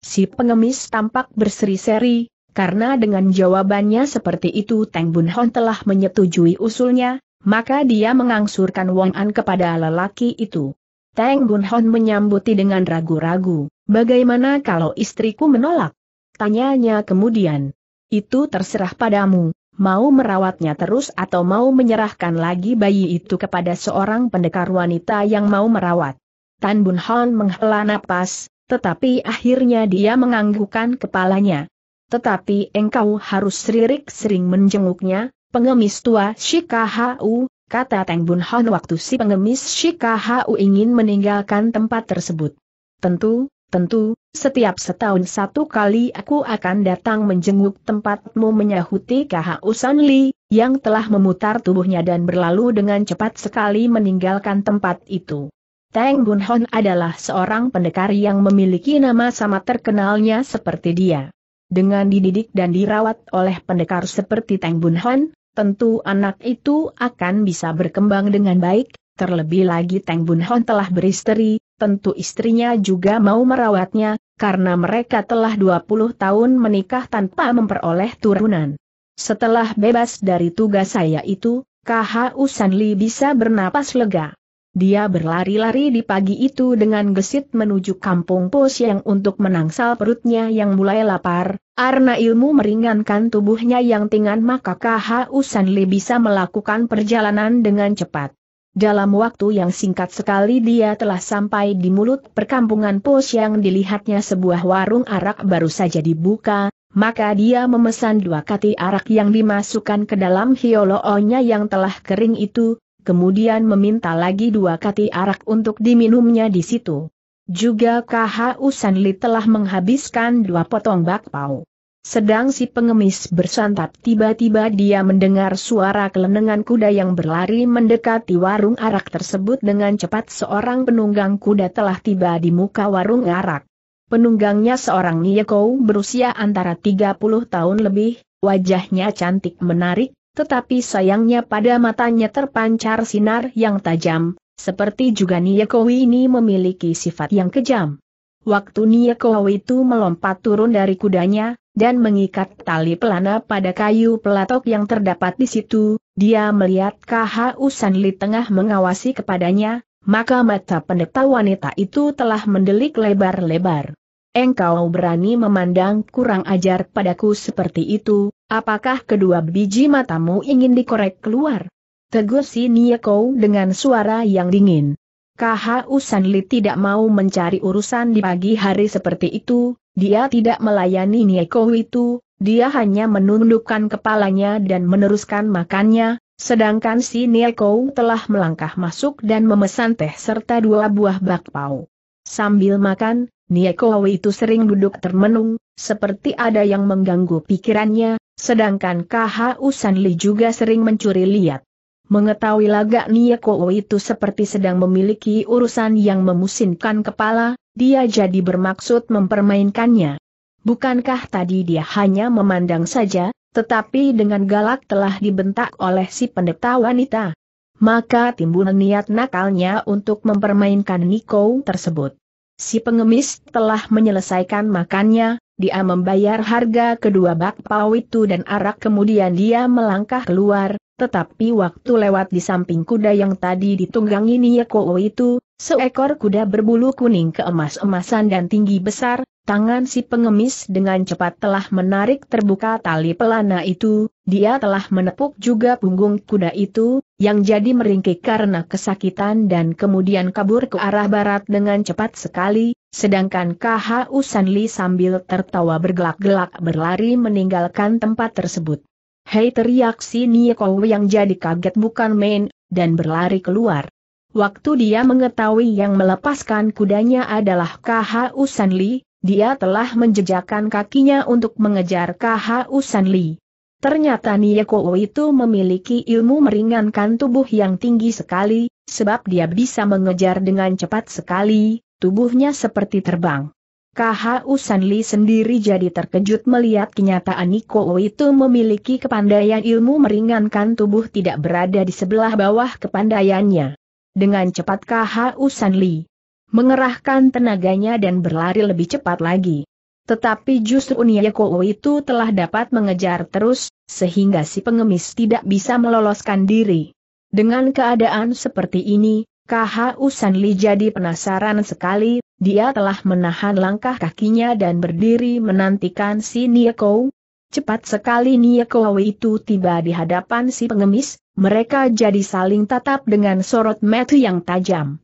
si pengemis tampak berseri-seri, karena dengan jawabannya seperti itu Teng Bun telah menyetujui usulnya, maka dia mengangsurkan Wong An kepada lelaki itu. Tang Bun Hon menyambuti dengan ragu-ragu, bagaimana kalau istriku menolak? Tanyanya kemudian. Itu terserah padamu, mau merawatnya terus atau mau menyerahkan lagi bayi itu kepada seorang pendekar wanita yang mau merawat. Tan Bun Hon menghela napas, tetapi akhirnya dia menganggukkan kepalanya. Tetapi engkau harus ririk sering menjenguknya, Pengemis tua Shikahau, kata Teng Bun Hon waktu si pengemis Shikahau ingin meninggalkan tempat tersebut. Tentu, tentu, setiap setahun satu kali aku akan datang menjenguk tempatmu menyahuti Kahau San Li, yang telah memutar tubuhnya dan berlalu dengan cepat sekali meninggalkan tempat itu. Teng Bun Hon adalah seorang pendekar yang memiliki nama sama terkenalnya seperti dia. Dengan dididik dan dirawat oleh pendekar seperti Teng Bun Hon, tentu anak itu akan bisa berkembang dengan baik, terlebih lagi Teng Bun Hon telah beristeri, tentu istrinya juga mau merawatnya, karena mereka telah 20 tahun menikah tanpa memperoleh turunan. Setelah bebas dari tugas saya itu, KHU Sanli bisa bernapas lega. Dia berlari-lari di pagi itu dengan gesit menuju kampung pos yang untuk menangsal perutnya yang mulai lapar, karena ilmu meringankan tubuhnya yang ringan maka KHUsan Li bisa melakukan perjalanan dengan cepat. Dalam waktu yang singkat sekali dia telah sampai di mulut perkampungan pos yang dilihatnya sebuah warung arak baru saja dibuka, maka dia memesan dua kati arak yang dimasukkan ke dalam hioloonya yang telah kering itu, kemudian meminta lagi dua kati arak untuk diminumnya di situ. Juga KH Usanli telah menghabiskan dua potong bakpao. Sedang si pengemis bersantap tiba-tiba dia mendengar suara kelenengan kuda yang berlari mendekati warung arak tersebut dengan cepat seorang penunggang kuda telah tiba di muka warung arak. Penunggangnya seorang Niyeko berusia antara 30 tahun lebih, wajahnya cantik menarik, tetapi sayangnya pada matanya terpancar sinar yang tajam, seperti juga Niekowi ini memiliki sifat yang kejam. Waktu Niekowi itu melompat turun dari kudanya, dan mengikat tali pelana pada kayu pelatok yang terdapat di situ, dia melihat KHU Sanli tengah mengawasi kepadanya, maka mata pendeta wanita itu telah mendelik lebar-lebar. Engkau berani memandang kurang ajar padaku seperti itu, Apakah kedua biji matamu ingin dikorek keluar? Tegur si Nieko dengan suara yang dingin. KHU Sanli tidak mau mencari urusan di pagi hari seperti itu, dia tidak melayani Nieko itu, dia hanya menundukkan kepalanya dan meneruskan makannya, sedangkan si Nieko telah melangkah masuk dan memesan teh serta dua buah bakpao. Sambil makan, Nieko itu sering duduk termenung, seperti ada yang mengganggu pikirannya, Sedangkan KHU Sanli juga sering mencuri lihat. Mengetahui lagak Nieko itu seperti sedang memiliki urusan yang memusinkan kepala, dia jadi bermaksud mempermainkannya. Bukankah tadi dia hanya memandang saja, tetapi dengan galak telah dibentak oleh si pendeta wanita. Maka timbul niat nakalnya untuk mempermainkan Niko tersebut. Si pengemis telah menyelesaikan makannya, dia membayar harga kedua bakpao itu dan arak kemudian dia melangkah keluar, tetapi waktu lewat di samping kuda yang tadi ditunggangi Niyeko itu, seekor kuda berbulu kuning keemas-emasan dan tinggi besar, Tangan si pengemis dengan cepat telah menarik terbuka tali pelana itu, dia telah menepuk juga punggung kuda itu, yang jadi meringkik karena kesakitan dan kemudian kabur ke arah barat dengan cepat sekali, sedangkan Kh Usanli sambil tertawa bergelak-gelak berlari meninggalkan tempat tersebut. Hei teriak si Niekow yang jadi kaget bukan main, dan berlari keluar. Waktu dia mengetahui yang melepaskan kudanya adalah Kh Usanli dia telah menjejakkan kakinya untuk mengejar KHU Usanli. Li. Ternyata Nieko itu memiliki ilmu meringankan tubuh yang tinggi sekali, sebab dia bisa mengejar dengan cepat sekali, tubuhnya seperti terbang. KHU Sanli sendiri jadi terkejut melihat kenyataan Niko itu memiliki kepandaian ilmu meringankan tubuh tidak berada di sebelah bawah kepandaiannya. Dengan cepat KHU Sanli mengerahkan tenaganya dan berlari lebih cepat lagi. Tetapi justru Niyakou itu telah dapat mengejar terus, sehingga si pengemis tidak bisa meloloskan diri. Dengan keadaan seperti ini, KHU Usanli jadi penasaran sekali, dia telah menahan langkah kakinya dan berdiri menantikan si Niyakou. Cepat sekali Niyakou itu tiba di hadapan si pengemis, mereka jadi saling tatap dengan sorot metu yang tajam.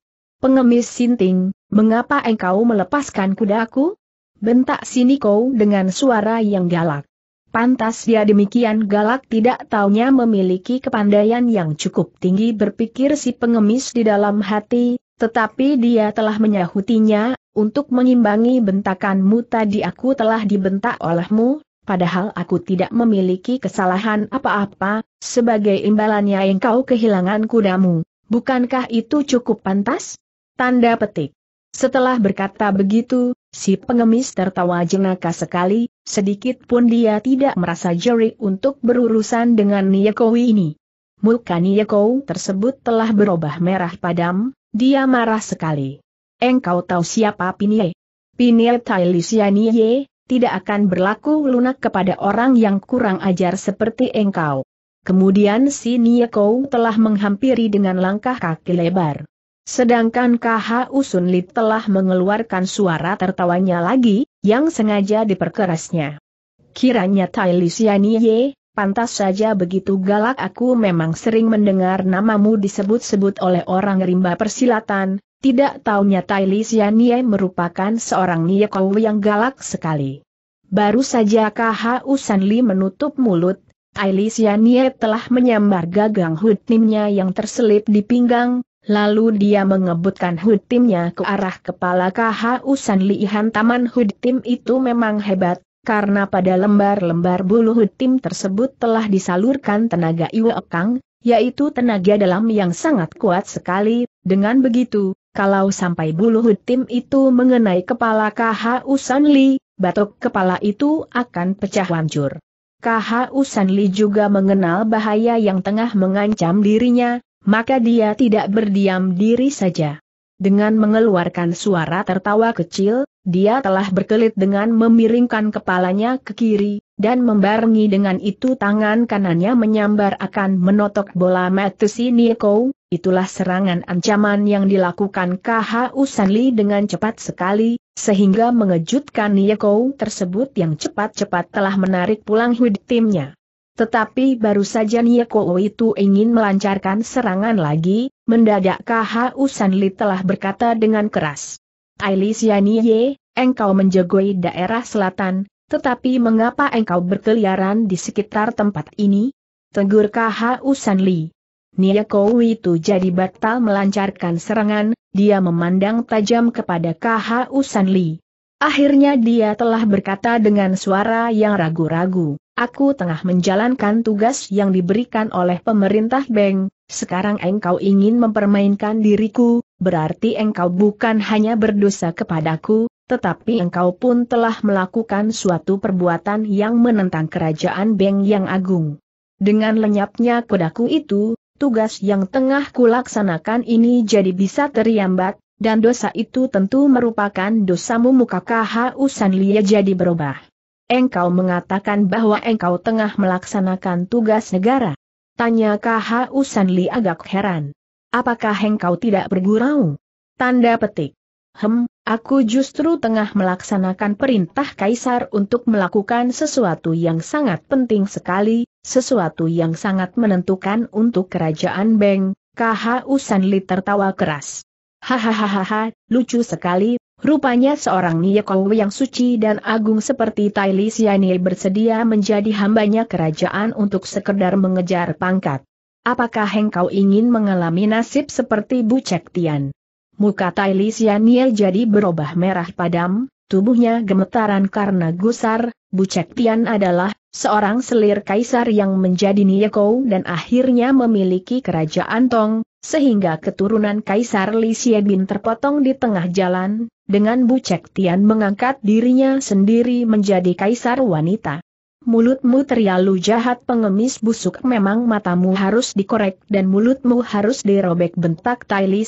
Pengemis Sinting, mengapa engkau melepaskan kudaku? Bentak sini kau dengan suara yang galak. Pantas dia demikian galak tidak taunya memiliki kepandaian yang cukup tinggi berpikir si pengemis di dalam hati, tetapi dia telah menyahutinya, untuk mengimbangi bentakanmu tadi aku telah dibentak olehmu, padahal aku tidak memiliki kesalahan apa-apa, sebagai imbalannya engkau kehilangan kudamu. Bukankah itu cukup pantas? Tanda petik. Setelah berkata begitu, si pengemis tertawa jenaka sekali, sedikit pun dia tidak merasa jerik untuk berurusan dengan Niyakowi ini. Muka Niyakow tersebut telah berubah merah padam, dia marah sekali. Engkau tahu siapa Pinye? Pinye Tailisia tidak akan berlaku lunak kepada orang yang kurang ajar seperti engkau. Kemudian si Niyakow telah menghampiri dengan langkah kaki lebar. Sedangkan KH Usunlit telah mengeluarkan suara tertawanya lagi, yang sengaja diperkerasnya. Kiranya Tai Ye, pantas saja begitu galak aku memang sering mendengar namamu disebut-sebut oleh orang rimba persilatan, tidak taunya Tai Ye merupakan seorang Nyekou yang galak sekali. Baru saja KH Usunlit menutup mulut, Ailis Ye telah menyambar gagang hutnimnya yang terselip di pinggang, Lalu dia mengebutkan hutimnya ke arah kepala KHU San Lihan Taman hutim itu memang hebat, karena pada lembar-lembar bulu hutim tersebut telah disalurkan tenaga Iwekang, yaitu tenaga dalam yang sangat kuat sekali, dengan begitu, kalau sampai bulu hutim itu mengenai kepala KHU San Li, batok kepala itu akan pecah hancur. KHU San Li juga mengenal bahaya yang tengah mengancam dirinya, maka dia tidak berdiam diri saja. Dengan mengeluarkan suara tertawa kecil, dia telah berkelit dengan memiringkan kepalanya ke kiri, dan membarengi dengan itu tangan kanannya menyambar akan menotok bola Matsushi Nieko, itulah serangan ancaman yang dilakukan KH Usanli dengan cepat sekali, sehingga mengejutkan Nieko tersebut yang cepat-cepat telah menarik pulang hud timnya. Tetapi baru saja Nieko itu ingin melancarkan serangan lagi, mendadak KH Usanli telah berkata dengan keras. Ailisya Ye, engkau menjagoi daerah selatan, tetapi mengapa engkau berkeliaran di sekitar tempat ini? Tegur KH Usanli. Nieko itu jadi batal melancarkan serangan, dia memandang tajam kepada KH Usanli. Akhirnya dia telah berkata dengan suara yang ragu-ragu, aku tengah menjalankan tugas yang diberikan oleh pemerintah Beng, sekarang engkau ingin mempermainkan diriku, berarti engkau bukan hanya berdosa kepadaku, tetapi engkau pun telah melakukan suatu perbuatan yang menentang kerajaan Beng yang agung. Dengan lenyapnya kodaku itu, tugas yang tengah kulaksanakan ini jadi bisa teriambat, dan dosa itu tentu merupakan dosamu muka KHU San Lia jadi berubah. Engkau mengatakan bahwa engkau tengah melaksanakan tugas negara. Tanya KHU Usanli agak heran. Apakah engkau tidak bergurau? Tanda petik. Hem, aku justru tengah melaksanakan perintah kaisar untuk melakukan sesuatu yang sangat penting sekali, sesuatu yang sangat menentukan untuk kerajaan Beng. KHU Sanli tertawa keras. Hahaha, lucu sekali, rupanya seorang Nyekow yang suci dan agung seperti Li Siani bersedia menjadi hambanya kerajaan untuk sekedar mengejar pangkat. Apakah engkau ingin mengalami nasib seperti Bu Cek Tian? Muka Li Siani jadi berubah merah padam, tubuhnya gemetaran karena gusar, Bu Cek Tian adalah seorang selir kaisar yang menjadi Nyekow dan akhirnya memiliki kerajaan Tong, sehingga keturunan Kaisar Li Xiebin terpotong di tengah jalan, dengan Bu Cek Tian mengangkat dirinya sendiri menjadi Kaisar wanita. Mulutmu terlalu jahat pengemis busuk memang matamu harus dikorek dan mulutmu harus dirobek bentak Tai Li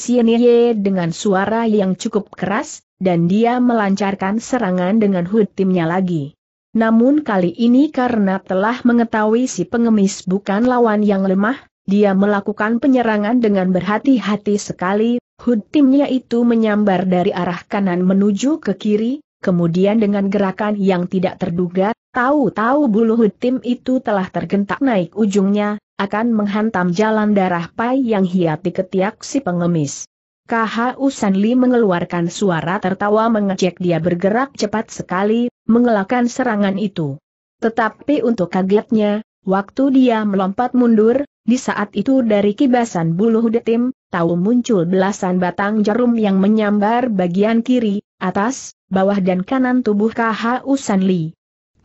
dengan suara yang cukup keras, dan dia melancarkan serangan dengan hood timnya lagi. Namun kali ini karena telah mengetahui si pengemis bukan lawan yang lemah, dia melakukan penyerangan dengan berhati-hati sekali, hud timnya itu menyambar dari arah kanan menuju ke kiri, kemudian dengan gerakan yang tidak terduga, tahu-tahu bulu hud tim itu telah tergentak naik ujungnya, akan menghantam jalan darah pai yang di ketiak si pengemis. KHU Li mengeluarkan suara tertawa mengecek dia bergerak cepat sekali, mengelakkan serangan itu. Tetapi untuk kagetnya, waktu dia melompat mundur, di saat itu dari kibasan bulu detim, tahu muncul belasan batang jarum yang menyambar bagian kiri, atas, bawah dan kanan tubuh KHU San Li.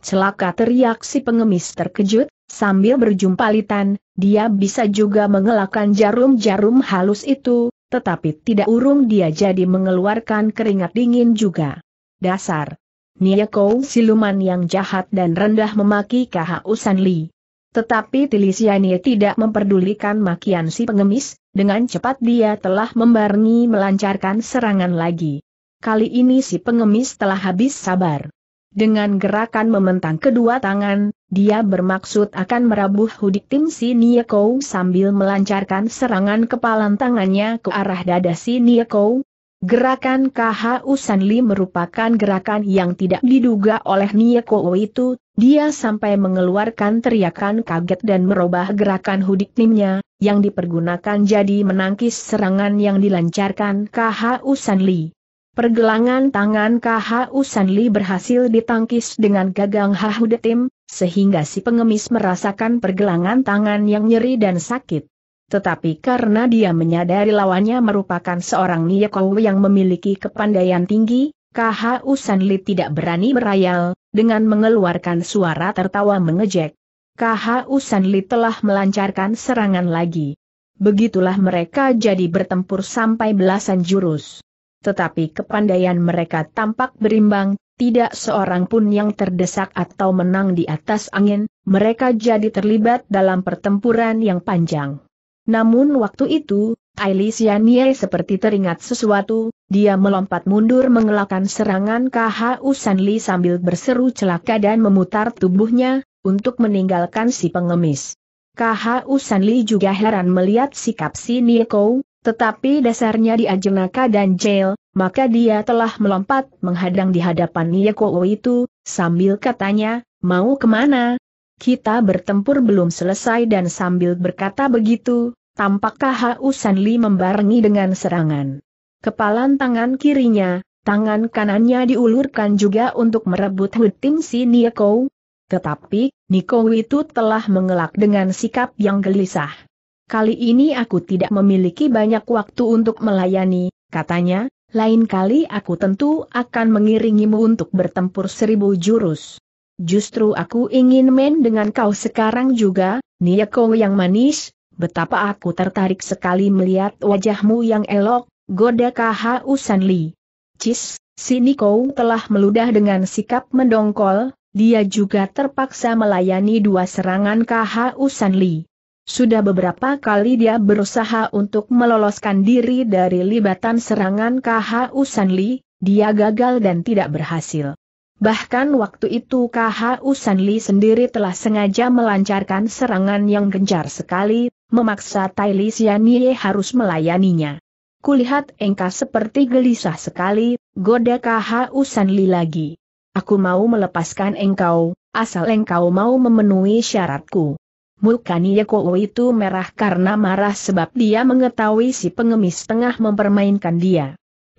Celaka teriak si pengemis terkejut, sambil berjumpalitan, dia bisa juga mengelakkan jarum-jarum halus itu, tetapi tidak urung dia jadi mengeluarkan keringat dingin juga. Dasar! Nieko siluman yang jahat dan rendah memaki KHU San Li. Tetapi Tilisiani tidak memperdulikan makian si pengemis, dengan cepat dia telah membarengi melancarkan serangan lagi. Kali ini si pengemis telah habis sabar. Dengan gerakan mementang kedua tangan, dia bermaksud akan merabuh hudik tim si Niekou sambil melancarkan serangan kepalan tangannya ke arah dada si Niekou, Gerakan KHU Sanli merupakan gerakan yang tidak diduga oleh Nieko itu, dia sampai mengeluarkan teriakan kaget dan merubah gerakan hudik timnya, yang dipergunakan jadi menangkis serangan yang dilancarkan KHU Sanli. Pergelangan tangan KHU Sanli berhasil ditangkis dengan gagang Hahudetim, sehingga si pengemis merasakan pergelangan tangan yang nyeri dan sakit. Tetapi karena dia menyadari lawannya merupakan seorang Niyakou yang memiliki kepandaian tinggi, KH Sanli tidak berani berayal, dengan mengeluarkan suara tertawa mengejek. KH Sanli telah melancarkan serangan lagi. Begitulah mereka jadi bertempur sampai belasan jurus. Tetapi kepandaian mereka tampak berimbang, tidak seorang pun yang terdesak atau menang di atas angin, mereka jadi terlibat dalam pertempuran yang panjang. Namun waktu itu, Alicia Nie seperti teringat sesuatu, dia melompat mundur mengelakkan serangan KHU Usanli sambil berseru celaka dan memutar tubuhnya, untuk meninggalkan si pengemis. KHU Usanli juga heran melihat sikap si Nieko, tetapi dasarnya dia jenaka dan jail, maka dia telah melompat menghadang di hadapan Nieko itu, sambil katanya, mau kemana, kita bertempur belum selesai dan sambil berkata begitu, tampak KHU Li membarengi dengan serangan. Kepalan tangan kirinya, tangan kanannya diulurkan juga untuk merebut Hutim si Nieko. Tetapi, Niko itu telah mengelak dengan sikap yang gelisah. Kali ini aku tidak memiliki banyak waktu untuk melayani, katanya, lain kali aku tentu akan mengiringimu untuk bertempur seribu jurus. Justru aku ingin main dengan kau sekarang juga, Nia Kong yang manis, betapa aku tertarik sekali melihat wajahmu yang elok, goda Usan Usanli. Cis, si Niko telah meludah dengan sikap mendongkol, dia juga terpaksa melayani dua serangan Usan Usanli. Sudah beberapa kali dia berusaha untuk meloloskan diri dari libatan serangan KH Usanli, dia gagal dan tidak berhasil. Bahkan waktu itu KHU Sanli sendiri telah sengaja melancarkan serangan yang gencar sekali, memaksa Tai Li Xianye harus melayaninya. Kulihat Engka seperti gelisah sekali, goda KHU Sanli lagi. Aku mau melepaskan engkau, asal engkau mau memenuhi syaratku. Mulkani Yekou itu merah karena marah sebab dia mengetahui si pengemis tengah mempermainkan dia.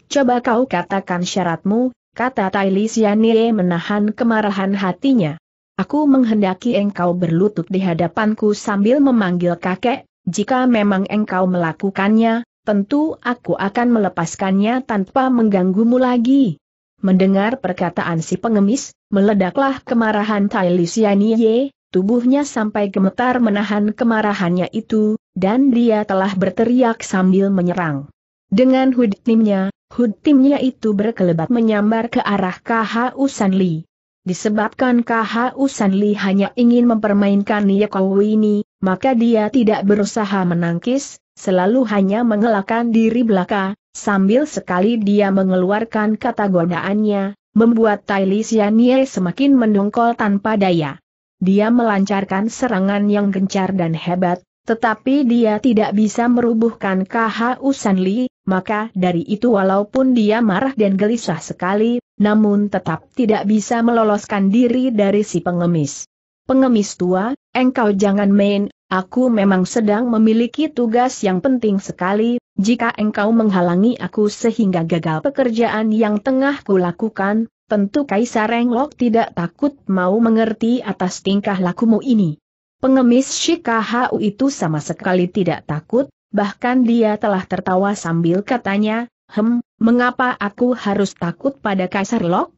Coba kau katakan syaratmu, kata Taili Sianie menahan kemarahan hatinya. Aku menghendaki engkau berlutut di hadapanku sambil memanggil kakek, jika memang engkau melakukannya, tentu aku akan melepaskannya tanpa mengganggumu lagi. Mendengar perkataan si pengemis, meledaklah kemarahan Taili Sianie, tubuhnya sampai gemetar menahan kemarahannya itu, dan dia telah berteriak sambil menyerang. Dengan timnya, hudtimnya, timnya itu berkelebat menyambar ke arah KHU Sanli. Disebabkan KHU Sanli hanya ingin mempermainkan kau ini, maka dia tidak berusaha menangkis, selalu hanya mengelakkan diri belaka, sambil sekali dia mengeluarkan kata godaannya, membuat Tai Li Xianye semakin mendongkol tanpa daya. Dia melancarkan serangan yang gencar dan hebat, tetapi dia tidak bisa merubuhkan KHU Sanli, maka dari itu walaupun dia marah dan gelisah sekali, namun tetap tidak bisa meloloskan diri dari si pengemis. Pengemis tua, engkau jangan main, aku memang sedang memiliki tugas yang penting sekali, jika engkau menghalangi aku sehingga gagal pekerjaan yang tengah kulakukan, tentu Kaisar Renglok tidak takut mau mengerti atas tingkah lakumu ini. Pengemis Shikahau itu sama sekali tidak takut, Bahkan dia telah tertawa sambil katanya, Hem, mengapa aku harus takut pada Kaisar Lok?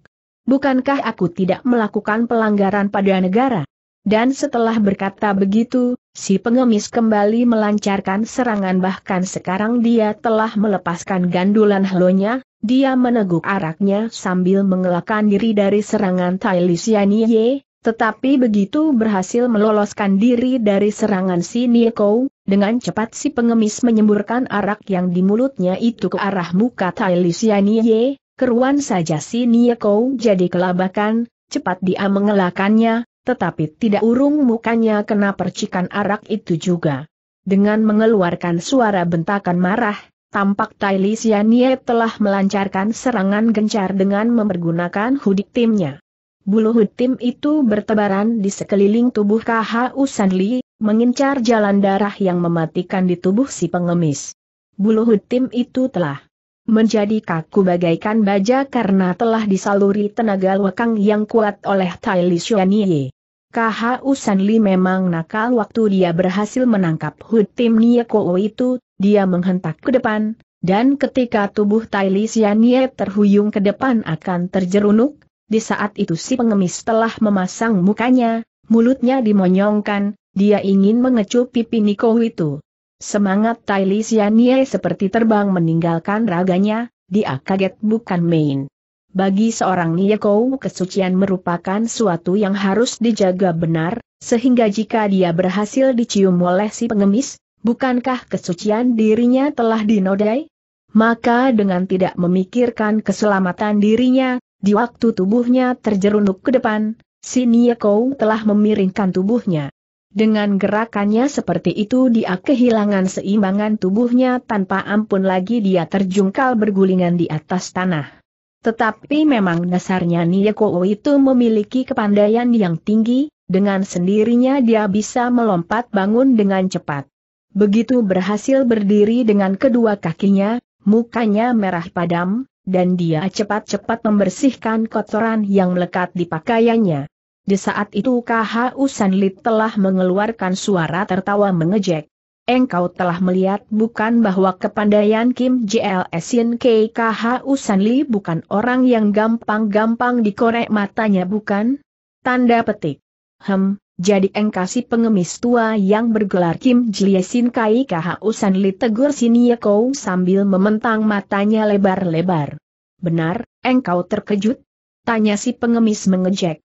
Bukankah aku tidak melakukan pelanggaran pada negara? Dan setelah berkata begitu, si pengemis kembali melancarkan serangan bahkan sekarang dia telah melepaskan gandulan helonya, dia meneguk araknya sambil mengelakkan diri dari serangan Tai Lisianie, tetapi begitu berhasil meloloskan diri dari serangan si Nieko, dengan cepat si pengemis menyemburkan arak yang di mulutnya itu ke arah muka Tai Lisianie, keruan saja si Nieko jadi kelabakan, cepat dia mengelakannya, tetapi tidak urung mukanya kena percikan arak itu juga. Dengan mengeluarkan suara bentakan marah, tampak Tai Lisianie telah melancarkan serangan gencar dengan mempergunakan hudik timnya. Bulu hutim itu bertebaran di sekeliling tubuh KHU Sanli, mengincar jalan darah yang mematikan di tubuh si pengemis. Bulu hutim itu telah menjadi kaku bagaikan baja karena telah disaluri tenaga lekang yang kuat oleh Tai Li Xuanye. KHU Sanli memang nakal waktu dia berhasil menangkap hutim Nieko itu, dia menghentak ke depan, dan ketika tubuh Tai Li Xuanye terhuyung ke depan akan terjerunuk, di saat itu si pengemis telah memasang mukanya, mulutnya dimonyongkan, dia ingin mengecup pipi Niko itu. Semangat Li Xianye seperti terbang meninggalkan raganya, dia kaget bukan main. Bagi seorang Niko, kesucian merupakan suatu yang harus dijaga benar, sehingga jika dia berhasil dicium oleh si pengemis, bukankah kesucian dirinya telah dinodai? Maka dengan tidak memikirkan keselamatan dirinya, di waktu tubuhnya terjerunuk ke depan, si Niekou telah memiringkan tubuhnya. Dengan gerakannya seperti itu dia kehilangan seimbangan tubuhnya tanpa ampun lagi dia terjungkal bergulingan di atas tanah. Tetapi memang dasarnya Niekou itu memiliki kepandaian yang tinggi, dengan sendirinya dia bisa melompat bangun dengan cepat. Begitu berhasil berdiri dengan kedua kakinya, mukanya merah padam, dan dia cepat-cepat membersihkan kotoran yang melekat di pakaiannya. Di saat itu K.H. Usanlit telah mengeluarkan suara tertawa mengejek. Engkau telah melihat bukan bahwa kepandaian Kim JLSN K.K.H. Usanli bukan orang yang gampang-gampang dikorek matanya bukan? Tanda petik. Hem, jadi engkasi pengemis tua yang bergelar Kim Jiliesin Kai Kha Usan Li tegur Kou sambil mementang matanya lebar-lebar. Benar, engkau terkejut? Tanya si pengemis mengejek.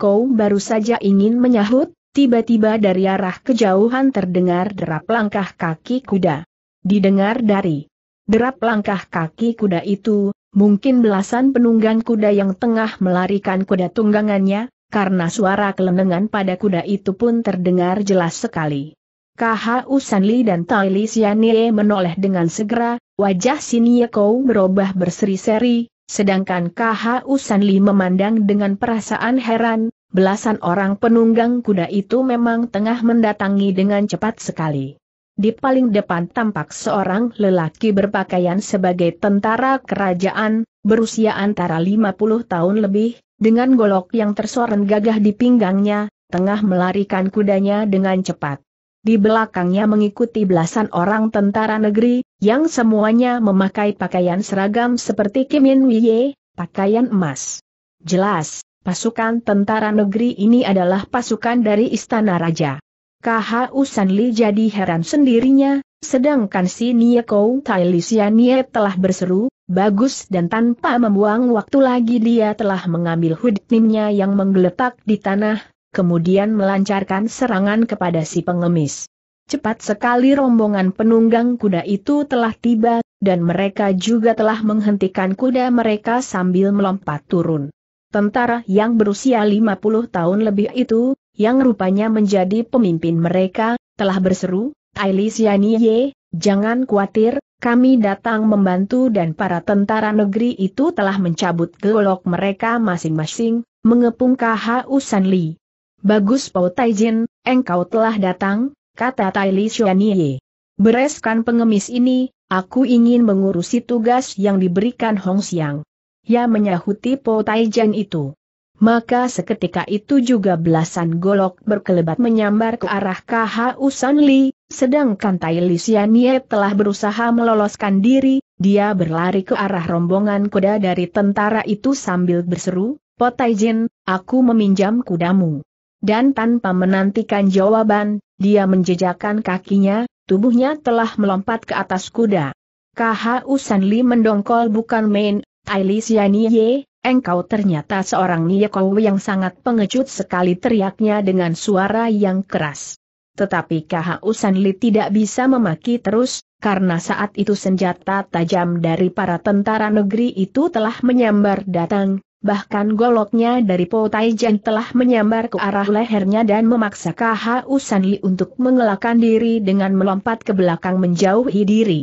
Kou baru saja ingin menyahut, tiba-tiba dari arah kejauhan terdengar derap langkah kaki kuda. Didengar dari derap langkah kaki kuda itu, mungkin belasan penunggang kuda yang tengah melarikan kuda tunggangannya, karena suara kelenengan pada kuda itu pun terdengar jelas sekali. KHU Sanli dan Tai Li Xianye menoleh dengan segera, wajah Ye Kou berubah berseri-seri, sedangkan KHU Sanli memandang dengan perasaan heran, belasan orang penunggang kuda itu memang tengah mendatangi dengan cepat sekali. Di paling depan tampak seorang lelaki berpakaian sebagai tentara kerajaan, berusia antara 50 tahun lebih, dengan golok yang tersorong gagah di pinggangnya, tengah melarikan kudanya dengan cepat. Di belakangnya mengikuti belasan orang tentara negeri, yang semuanya memakai pakaian seragam seperti kimin Min pakaian emas. Jelas, pasukan tentara negeri ini adalah pasukan dari Istana Raja. KHU Usanli jadi heran sendirinya, Sedangkan si Tai Tailisia Nie telah berseru, bagus dan tanpa membuang waktu lagi dia telah mengambil hudnimnya yang menggeletak di tanah, kemudian melancarkan serangan kepada si pengemis. Cepat sekali rombongan penunggang kuda itu telah tiba, dan mereka juga telah menghentikan kuda mereka sambil melompat turun. Tentara yang berusia 50 tahun lebih itu, yang rupanya menjadi pemimpin mereka, telah berseru, Ailisya Niye, jangan khawatir, kami datang membantu dan para tentara negeri itu telah mencabut golok mereka masing-masing, mengepung KHU Li. Bagus Pau Taijin, engkau telah datang, kata Ailisya Niye. Bereskan pengemis ini, aku ingin mengurusi tugas yang diberikan Hong Xiang. Ya menyahuti Po Taijin itu. Maka seketika itu juga belasan golok berkelebat menyambar ke arah KH Usan Li, sedangkan Tai Li Xianye telah berusaha meloloskan diri, dia berlari ke arah rombongan kuda dari tentara itu sambil berseru, Potai Jin, aku meminjam kudamu. Dan tanpa menantikan jawaban, dia menjejakan kakinya, tubuhnya telah melompat ke atas kuda. KH Usan Li mendongkol bukan main, Tai Li Xianye Engkau ternyata seorang Niyako yang sangat pengecut sekali teriaknya dengan suara yang keras. Tetapi Kahausan Li tidak bisa memaki terus, karena saat itu senjata tajam dari para tentara negeri itu telah menyambar datang, bahkan goloknya dari Po Taijan telah menyambar ke arah lehernya dan memaksa Kahausan Li untuk mengelakkan diri dengan melompat ke belakang menjauhi diri.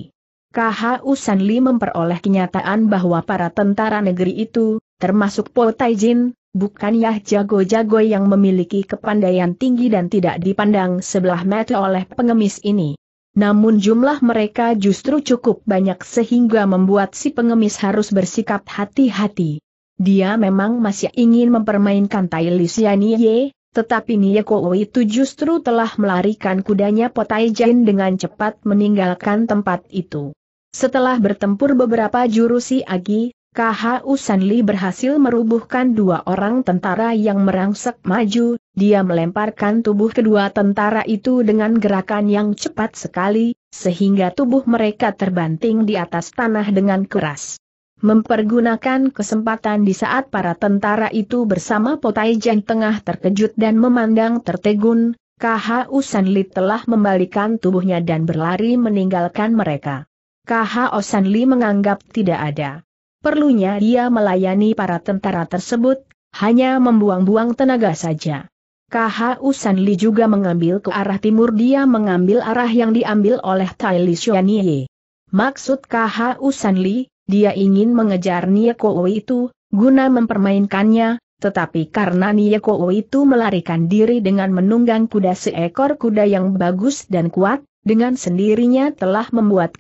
Kahausan Li memperoleh kenyataan bahwa para tentara negeri itu, termasuk Po Taijin, bukannya jago-jago yang memiliki kepandaian tinggi dan tidak dipandang sebelah mata oleh pengemis ini. Namun jumlah mereka justru cukup banyak sehingga membuat si pengemis harus bersikap hati-hati. Dia memang masih ingin mempermainkan Tai Ye, tetapi Niyeko itu justru telah melarikan kudanya Potai Jin dengan cepat meninggalkan tempat itu. Setelah bertempur beberapa jurus si Agi, KHU Sanli berhasil merubuhkan dua orang tentara yang merangsek maju, dia melemparkan tubuh kedua tentara itu dengan gerakan yang cepat sekali, sehingga tubuh mereka terbanting di atas tanah dengan keras. Mempergunakan kesempatan di saat para tentara itu bersama Potaijan tengah terkejut dan memandang tertegun, KHU Sanli telah membalikan tubuhnya dan berlari meninggalkan mereka. KHO Sanli menganggap tidak ada perlunya dia melayani para tentara tersebut, hanya membuang-buang tenaga saja. KHU Usan Li juga mengambil ke arah timur dia mengambil arah yang diambil oleh Tai Li Maksud KHU Usan Li, dia ingin mengejar Nie Kowe itu, guna mempermainkannya, tetapi karena Nieko itu melarikan diri dengan menunggang kuda seekor kuda yang bagus dan kuat, dengan sendirinya telah membuat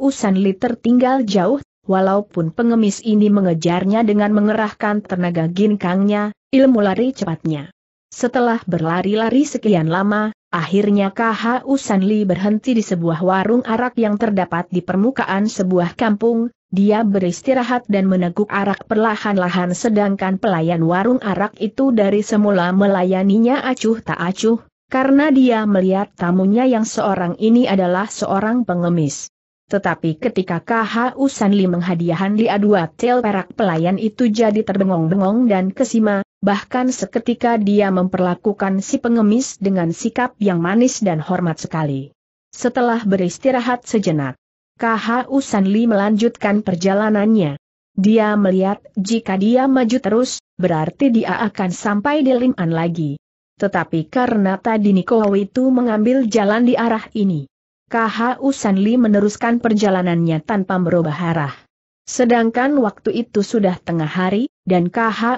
Usan Li tertinggal jauh, Walaupun pengemis ini mengejarnya dengan mengerahkan tenaga ginkangnya, ilmu lari cepatnya. Setelah berlari-lari sekian lama, akhirnya KHU Usanli berhenti di sebuah warung arak yang terdapat di permukaan sebuah kampung, dia beristirahat dan meneguk arak perlahan-lahan sedangkan pelayan warung arak itu dari semula melayaninya acuh tak acuh, karena dia melihat tamunya yang seorang ini adalah seorang pengemis. Tetapi ketika KH Usanli menghadiahkan dia dua tel perak pelayan itu jadi terbengong-bengong dan kesima, bahkan seketika dia memperlakukan si pengemis dengan sikap yang manis dan hormat sekali. Setelah beristirahat sejenak, KH Usanli melanjutkan perjalanannya. Dia melihat jika dia maju terus, berarti dia akan sampai di Liman lagi. Tetapi karena tadi Nikowo itu mengambil jalan di arah ini Usan Li meneruskan perjalanannya tanpa merubah arah. Sedangkan waktu itu sudah tengah hari, dan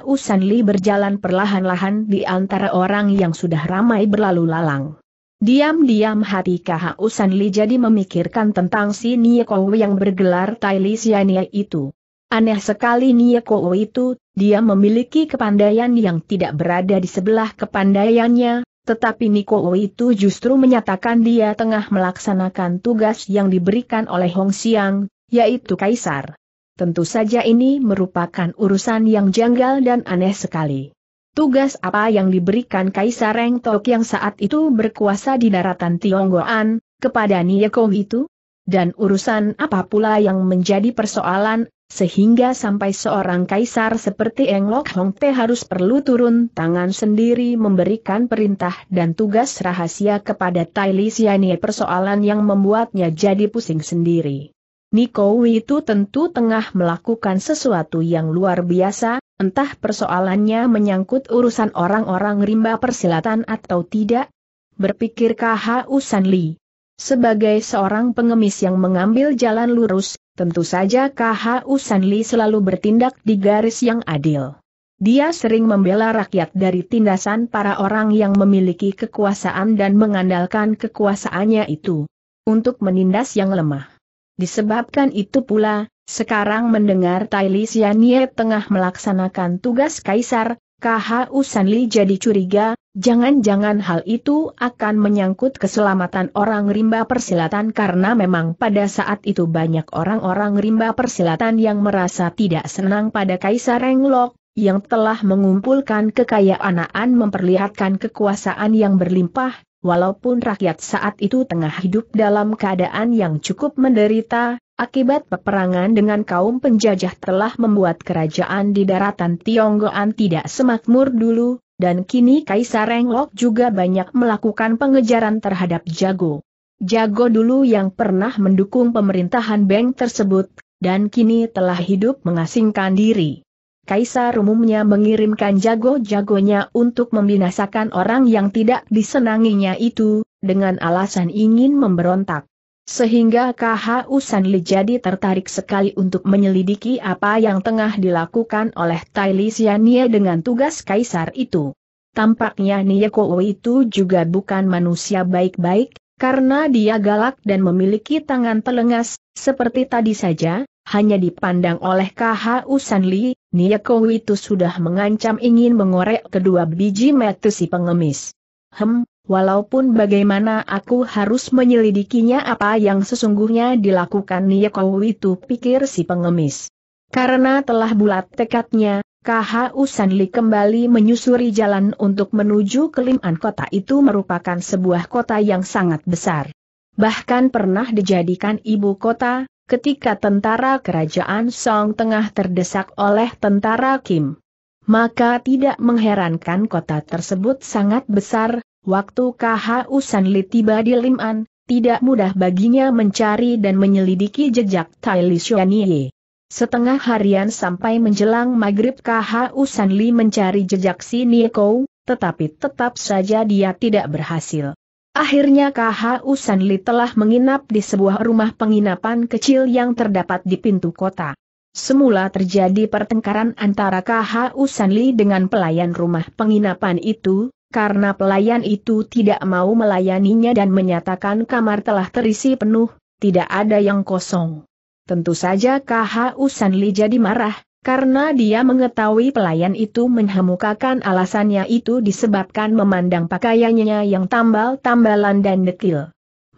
Usan Li berjalan perlahan-lahan di antara orang yang sudah ramai berlalu lalang. Diam-diam hati Usan Li jadi memikirkan tentang si Niekow yang bergelar Li Siania itu. Aneh sekali Niekow itu, dia memiliki kepandaian yang tidak berada di sebelah kepandaiannya, tetapi Niko itu justru menyatakan dia tengah melaksanakan tugas yang diberikan oleh Hong Xiang, yaitu Kaisar. Tentu saja ini merupakan urusan yang janggal dan aneh sekali. Tugas apa yang diberikan Kaisar Reng Tok yang saat itu berkuasa di daratan Tionggoan, kepada Niko itu? Dan urusan apa pula yang menjadi persoalan sehingga sampai seorang kaisar seperti Englok Hong Te harus perlu turun tangan sendiri memberikan perintah dan tugas rahasia kepada Tai Li Xianye persoalan yang membuatnya jadi pusing sendiri. Niko itu tentu tengah melakukan sesuatu yang luar biasa, entah persoalannya menyangkut urusan orang-orang rimba persilatan atau tidak, berpikir KHU San Li. Sebagai seorang pengemis yang mengambil jalan lurus, Tentu saja KHU Sanli selalu bertindak di garis yang adil. Dia sering membela rakyat dari tindasan para orang yang memiliki kekuasaan dan mengandalkan kekuasaannya itu untuk menindas yang lemah. Disebabkan itu pula, sekarang mendengar Tai Li Xianye tengah melaksanakan tugas kaisar, KHU Usanli jadi curiga, jangan-jangan hal itu akan menyangkut keselamatan orang rimba persilatan karena memang pada saat itu banyak orang-orang rimba persilatan yang merasa tidak senang pada Kaisar Renglok, yang telah mengumpulkan kekayaan dan memperlihatkan kekuasaan yang berlimpah, walaupun rakyat saat itu tengah hidup dalam keadaan yang cukup menderita, Akibat peperangan dengan kaum penjajah telah membuat kerajaan di daratan Tionggoan tidak semakmur dulu, dan kini Kaisar Renglok juga banyak melakukan pengejaran terhadap Jago. Jago dulu yang pernah mendukung pemerintahan Beng tersebut, dan kini telah hidup mengasingkan diri. Kaisar umumnya mengirimkan jago-jagonya untuk membinasakan orang yang tidak disenanginya itu, dengan alasan ingin memberontak. Sehingga KHU Sanli jadi tertarik sekali untuk menyelidiki apa yang tengah dilakukan oleh Tai Li Xianye dengan tugas kaisar itu. Tampaknya Niyakowo itu juga bukan manusia baik-baik, karena dia galak dan memiliki tangan telengas, seperti tadi saja, hanya dipandang oleh KHU Sanli, Niyakowo itu sudah mengancam ingin mengorek kedua biji mata si pengemis. Hem, Walaupun bagaimana aku harus menyelidikinya apa yang sesungguhnya dilakukan Niyekau itu pikir si pengemis. Karena telah bulat tekadnya, KHU Sanli kembali menyusuri jalan untuk menuju keliman kota itu merupakan sebuah kota yang sangat besar. Bahkan pernah dijadikan ibu kota, ketika tentara kerajaan Song Tengah terdesak oleh tentara Kim. Maka tidak mengherankan kota tersebut sangat besar, Waktu KHU Sanli tiba di Liman, tidak mudah baginya mencari dan menyelidiki jejak Tai Li Xuanye. Setengah harian sampai menjelang maghrib KHU Sanli mencari jejak si Nieko, tetapi tetap saja dia tidak berhasil. Akhirnya KHU Sanli telah menginap di sebuah rumah penginapan kecil yang terdapat di pintu kota. Semula terjadi pertengkaran antara KHU Sanli dengan pelayan rumah penginapan itu, karena pelayan itu tidak mau melayaninya dan menyatakan kamar telah terisi penuh, tidak ada yang kosong. Tentu saja KH Usanli jadi marah, karena dia mengetahui pelayan itu menghemukakan alasannya itu disebabkan memandang pakaiannya yang tambal-tambalan dan dekil.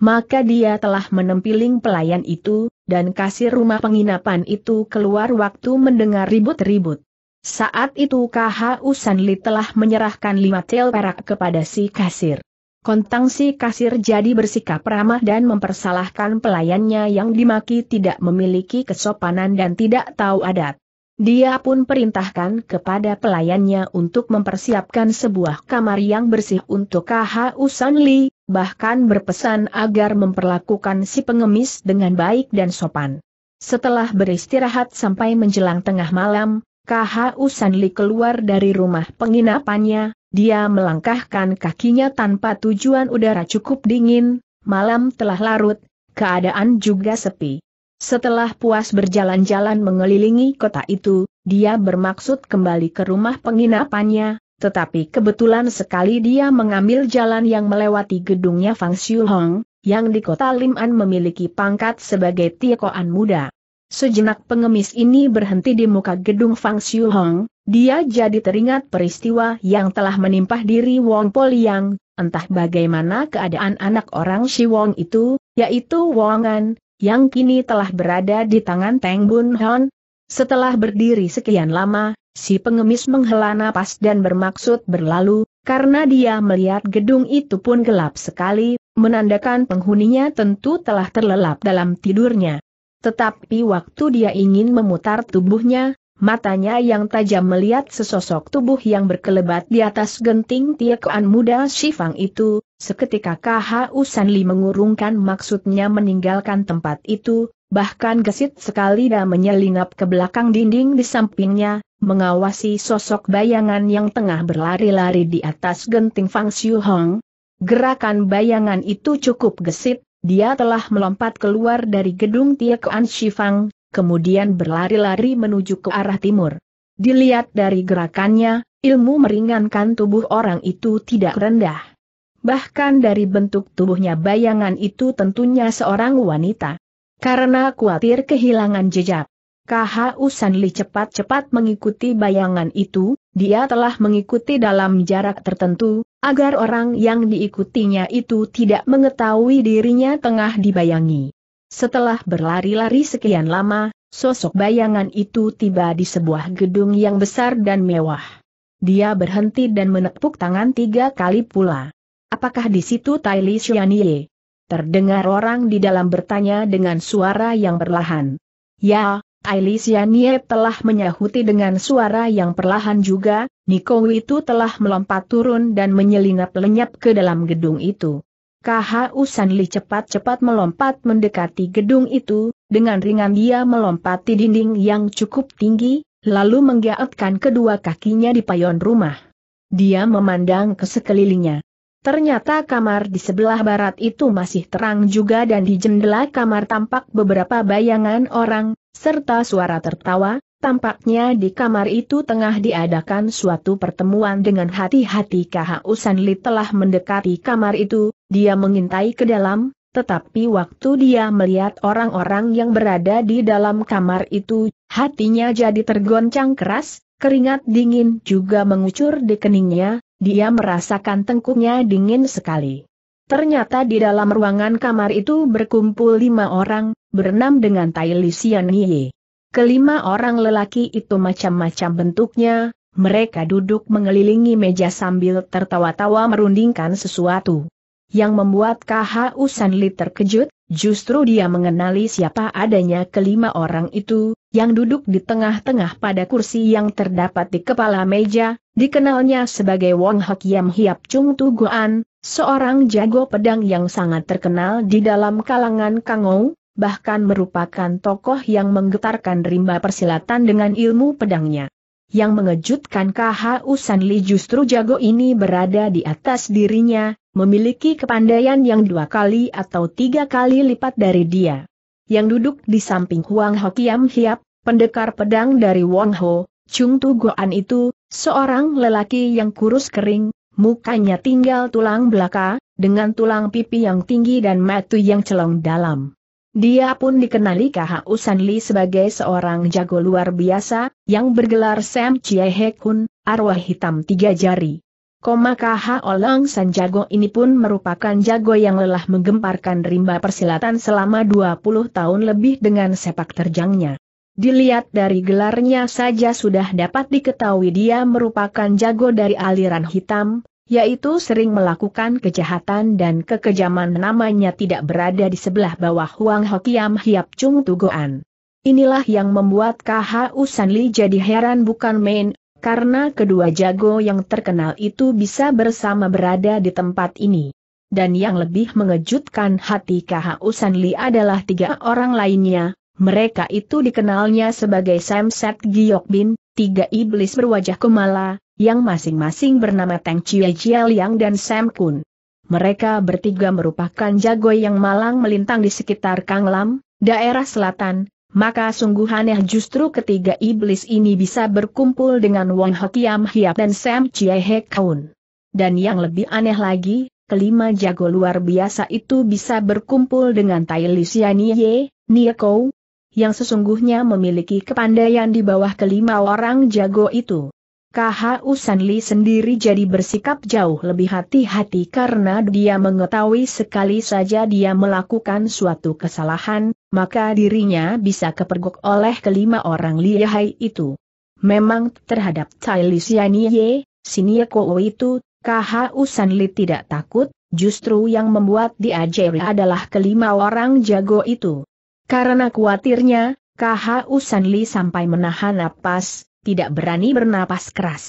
Maka dia telah menempiling pelayan itu, dan kasir rumah penginapan itu keluar waktu mendengar ribut-ribut. Saat itu KHU Sanli telah menyerahkan lima tel perak kepada si kasir. Kontang si kasir jadi bersikap ramah dan mempersalahkan pelayannya yang dimaki tidak memiliki kesopanan dan tidak tahu adat. Dia pun perintahkan kepada pelayannya untuk mempersiapkan sebuah kamar yang bersih untuk KHU Sanli, bahkan berpesan agar memperlakukan si pengemis dengan baik dan sopan. Setelah beristirahat sampai menjelang tengah malam, KHU Sanli keluar dari rumah penginapannya, dia melangkahkan kakinya tanpa tujuan udara cukup dingin, malam telah larut, keadaan juga sepi. Setelah puas berjalan-jalan mengelilingi kota itu, dia bermaksud kembali ke rumah penginapannya, tetapi kebetulan sekali dia mengambil jalan yang melewati gedungnya Fang Xiu Hong, yang di kota Liman memiliki pangkat sebagai Tiekoan muda. Sejenak pengemis ini berhenti di muka gedung Fang Xiu Hong, dia jadi teringat peristiwa yang telah menimpa diri Wong Poliang. entah bagaimana keadaan anak orang Si Wong itu, yaitu An, yang kini telah berada di tangan Teng Bun Hon. Setelah berdiri sekian lama, si pengemis menghela napas dan bermaksud berlalu, karena dia melihat gedung itu pun gelap sekali, menandakan penghuninya tentu telah terlelap dalam tidurnya. Tetapi waktu dia ingin memutar tubuhnya, matanya yang tajam melihat sesosok tubuh yang berkelebat di atas genting tiakuan muda Shifang itu, seketika KHU Usanli mengurungkan maksudnya meninggalkan tempat itu, bahkan gesit sekali dan menyelinap ke belakang dinding di sampingnya, mengawasi sosok bayangan yang tengah berlari-lari di atas genting Fang Xiu Hong. Gerakan bayangan itu cukup gesit, dia telah melompat keluar dari gedung Tiekuan Shifang, kemudian berlari-lari menuju ke arah timur. Dilihat dari gerakannya, ilmu meringankan tubuh orang itu tidak rendah. Bahkan dari bentuk tubuhnya bayangan itu tentunya seorang wanita. Karena khawatir kehilangan jejak. KHU Sanli cepat-cepat mengikuti bayangan itu, dia telah mengikuti dalam jarak tertentu, agar orang yang diikutinya itu tidak mengetahui dirinya tengah dibayangi. Setelah berlari-lari sekian lama, sosok bayangan itu tiba di sebuah gedung yang besar dan mewah. Dia berhenti dan menepuk tangan tiga kali pula. Apakah di situ Li Xianye? Terdengar orang di dalam bertanya dengan suara yang berlahan. Ya, Alicia nie telah menyahuti dengan suara yang perlahan juga, Niko itu telah melompat turun dan menyelinap lenyap ke dalam gedung itu. Kaha Usanli cepat-cepat melompat mendekati gedung itu, dengan ringan dia melompati dinding yang cukup tinggi, lalu menggaetkan kedua kakinya di payon rumah. Dia memandang ke sekelilingnya. Ternyata kamar di sebelah barat itu masih terang juga dan di jendela kamar tampak beberapa bayangan orang, serta suara tertawa, tampaknya di kamar itu tengah diadakan suatu pertemuan dengan hati-hati KHU Sanli telah mendekati kamar itu, dia mengintai ke dalam, tetapi waktu dia melihat orang-orang yang berada di dalam kamar itu, hatinya jadi tergoncang keras, keringat dingin juga mengucur di keningnya, dia merasakan tengkuknya dingin sekali. Ternyata di dalam ruangan kamar itu berkumpul lima orang, berenam dengan Tai Lisian Kelima orang lelaki itu macam-macam bentuknya, mereka duduk mengelilingi meja sambil tertawa-tawa merundingkan sesuatu. Yang membuat KHU Usanli terkejut, justru dia mengenali siapa adanya kelima orang itu, yang duduk di tengah-tengah pada kursi yang terdapat di kepala meja, dikenalnya sebagai Wong Hok Yam Hiap Chung Tu Guan, seorang jago pedang yang sangat terkenal di dalam kalangan Kangou, bahkan merupakan tokoh yang menggetarkan rimba persilatan dengan ilmu pedangnya. Yang mengejutkan KH San Li justru jago ini berada di atas dirinya, memiliki kepandaian yang dua kali atau tiga kali lipat dari dia yang duduk di samping Huang Ho Kiam Hiap, pendekar pedang dari Wong Ho, Chung Tu Goan itu, seorang lelaki yang kurus kering, mukanya tinggal tulang belaka, dengan tulang pipi yang tinggi dan mata yang celong dalam. Dia pun dikenali KHU Usan Li sebagai seorang jago luar biasa, yang bergelar Sam Chie He Kun, arwah hitam tiga jari. Koma KH Olang San Jago ini pun merupakan jago yang lelah menggemparkan rimba persilatan selama 20 tahun lebih dengan sepak terjangnya. Dilihat dari gelarnya saja sudah dapat diketahui dia merupakan jago dari aliran hitam, yaitu sering melakukan kejahatan dan kekejaman namanya tidak berada di sebelah bawah Huang Hokiam Hiap Chung Tugoan. Inilah yang membuat KHU Sanli jadi heran bukan main, karena kedua jago yang terkenal itu bisa bersama berada di tempat ini. Dan yang lebih mengejutkan hati kehausan Usanli adalah tiga orang lainnya, mereka itu dikenalnya sebagai Samset Giok Bin, tiga iblis berwajah kemala, yang masing-masing bernama Teng Chia Jia Liang dan Sam Kun. Mereka bertiga merupakan jago yang malang melintang di sekitar Kang Lam, daerah selatan, maka sungguh aneh justru ketiga iblis ini bisa berkumpul dengan Wong Hokiam Hiap dan Sam Chie He Kaun. Dan yang lebih aneh lagi, kelima jago luar biasa itu bisa berkumpul dengan Tai Nie Kou, yang sesungguhnya memiliki kepandaian di bawah kelima orang jago itu. KH Usanli sendiri jadi bersikap jauh lebih hati-hati karena dia mengetahui sekali saja dia melakukan suatu kesalahan, maka dirinya bisa kepergok oleh kelima orang lihai itu. Memang terhadap Tai Li Sianie, Sinie Kuo itu, KH Usanli tidak takut, justru yang membuat dia jeri adalah kelima orang jago itu. Karena khawatirnya, KH Usanli sampai menahan napas, tidak berani bernapas keras.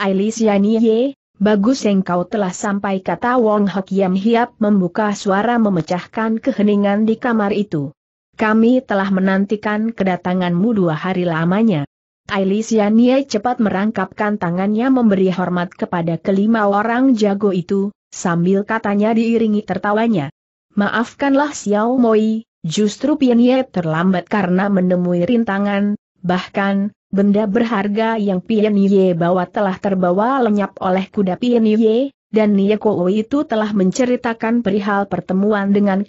Ailis Yaniye, bagus engkau telah sampai kata Wong Hok Yam Hiap membuka suara memecahkan keheningan di kamar itu. Kami telah menantikan kedatanganmu dua hari lamanya. Ailis Yaniye cepat merangkapkan tangannya memberi hormat kepada kelima orang jago itu, sambil katanya diiringi tertawanya. Maafkanlah Xiao Moi, justru Pianye terlambat karena menemui rintangan, bahkan, Benda berharga yang Pian Ye bawa telah terbawa lenyap oleh kuda Pian Ye, dan Kowo itu telah menceritakan perihal pertemuan dengan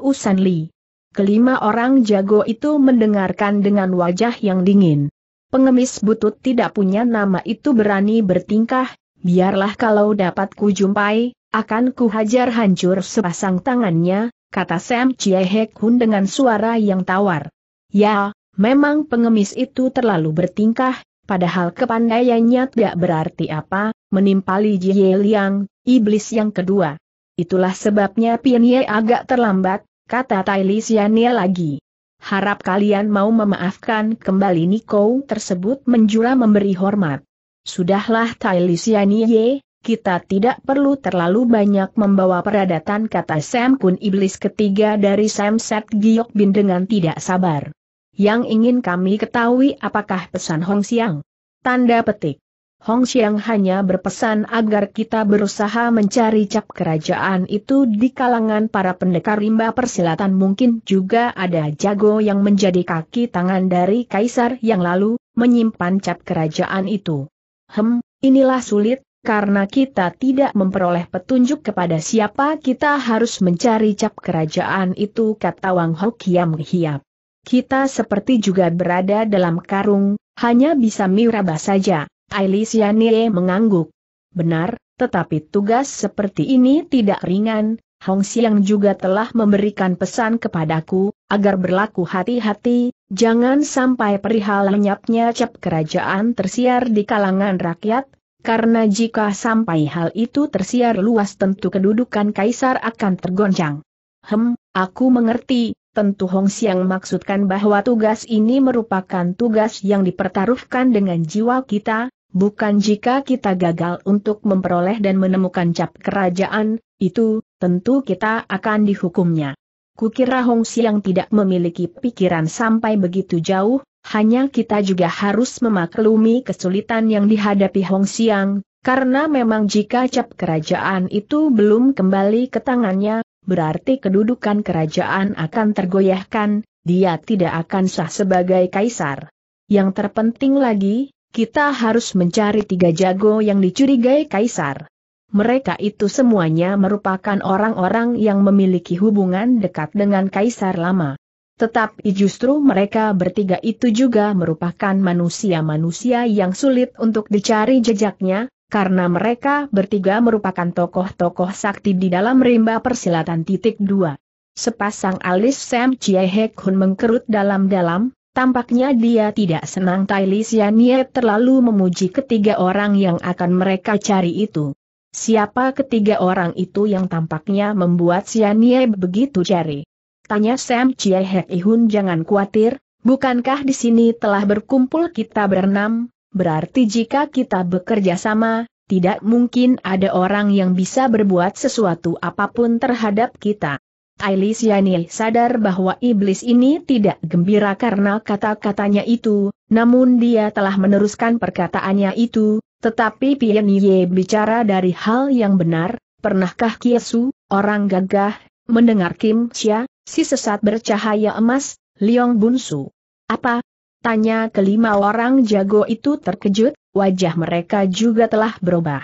Usan Li. Kelima orang jago itu mendengarkan dengan wajah yang dingin. Pengemis butut tidak punya nama itu berani bertingkah, biarlah kalau dapat kujumpai, akan kuhajar hancur sepasang tangannya, kata Sam Chiehek Hun dengan suara yang tawar. Ya, Memang pengemis itu terlalu bertingkah, padahal kepandaiannya tidak berarti apa, menimpali Jie Liang, iblis yang kedua. Itulah sebabnya Ye agak terlambat, kata Xianye lagi. Harap kalian mau memaafkan kembali Niko tersebut menjura memberi hormat. Sudahlah Xianye, kita tidak perlu terlalu banyak membawa peradatan kata Sam Kun Iblis ketiga dari Sam Set Giok Bin dengan tidak sabar. Yang ingin kami ketahui apakah pesan Hong Xiang? Tanda petik. Hong Xiang hanya berpesan agar kita berusaha mencari cap kerajaan itu di kalangan para pendekar rimba persilatan mungkin juga ada jago yang menjadi kaki tangan dari kaisar yang lalu, menyimpan cap kerajaan itu. Hem, inilah sulit, karena kita tidak memperoleh petunjuk kepada siapa kita harus mencari cap kerajaan itu kata Wang Ho Kiam Hiap. Kita seperti juga berada dalam karung, hanya bisa miraba saja. Ailisya Nie mengangguk. Benar, tetapi tugas seperti ini tidak ringan. Hong Xiang juga telah memberikan pesan kepadaku, agar berlaku hati-hati, jangan sampai perihal lenyapnya cap kerajaan tersiar di kalangan rakyat, karena jika sampai hal itu tersiar luas tentu kedudukan kaisar akan tergoncang. Hem, aku mengerti, Tentu Hong Xiang maksudkan bahwa tugas ini merupakan tugas yang dipertaruhkan dengan jiwa kita, bukan jika kita gagal untuk memperoleh dan menemukan cap kerajaan, itu, tentu kita akan dihukumnya. Kukira Hong Xiang tidak memiliki pikiran sampai begitu jauh, hanya kita juga harus memaklumi kesulitan yang dihadapi Hong Xiang, karena memang jika cap kerajaan itu belum kembali ke tangannya, berarti kedudukan kerajaan akan tergoyahkan, dia tidak akan sah sebagai kaisar. Yang terpenting lagi, kita harus mencari tiga jago yang dicurigai kaisar. Mereka itu semuanya merupakan orang-orang yang memiliki hubungan dekat dengan kaisar lama. Tetapi justru mereka bertiga itu juga merupakan manusia-manusia yang sulit untuk dicari jejaknya, karena mereka bertiga merupakan tokoh-tokoh sakti di dalam rimba persilatan titik dua. Sepasang alis Sam Chie Hek Hun mengkerut dalam-dalam, tampaknya dia tidak senang Tai Li Xianye terlalu memuji ketiga orang yang akan mereka cari itu. Siapa ketiga orang itu yang tampaknya membuat Xianye begitu cari? Tanya Sam Chie Hek Hun jangan khawatir, bukankah di sini telah berkumpul kita berenam, Berarti jika kita bekerja sama, tidak mungkin ada orang yang bisa berbuat sesuatu apapun terhadap kita. Ailis Yani sadar bahwa iblis ini tidak gembira karena kata-katanya itu, namun dia telah meneruskan perkataannya itu, tetapi Pian Ye bicara dari hal yang benar, pernahkah Kiesu, orang gagah, mendengar Kim Chia, si sesat bercahaya emas, Liong Bunsu? Apa, Tanya kelima orang jago itu terkejut, wajah mereka juga telah berubah.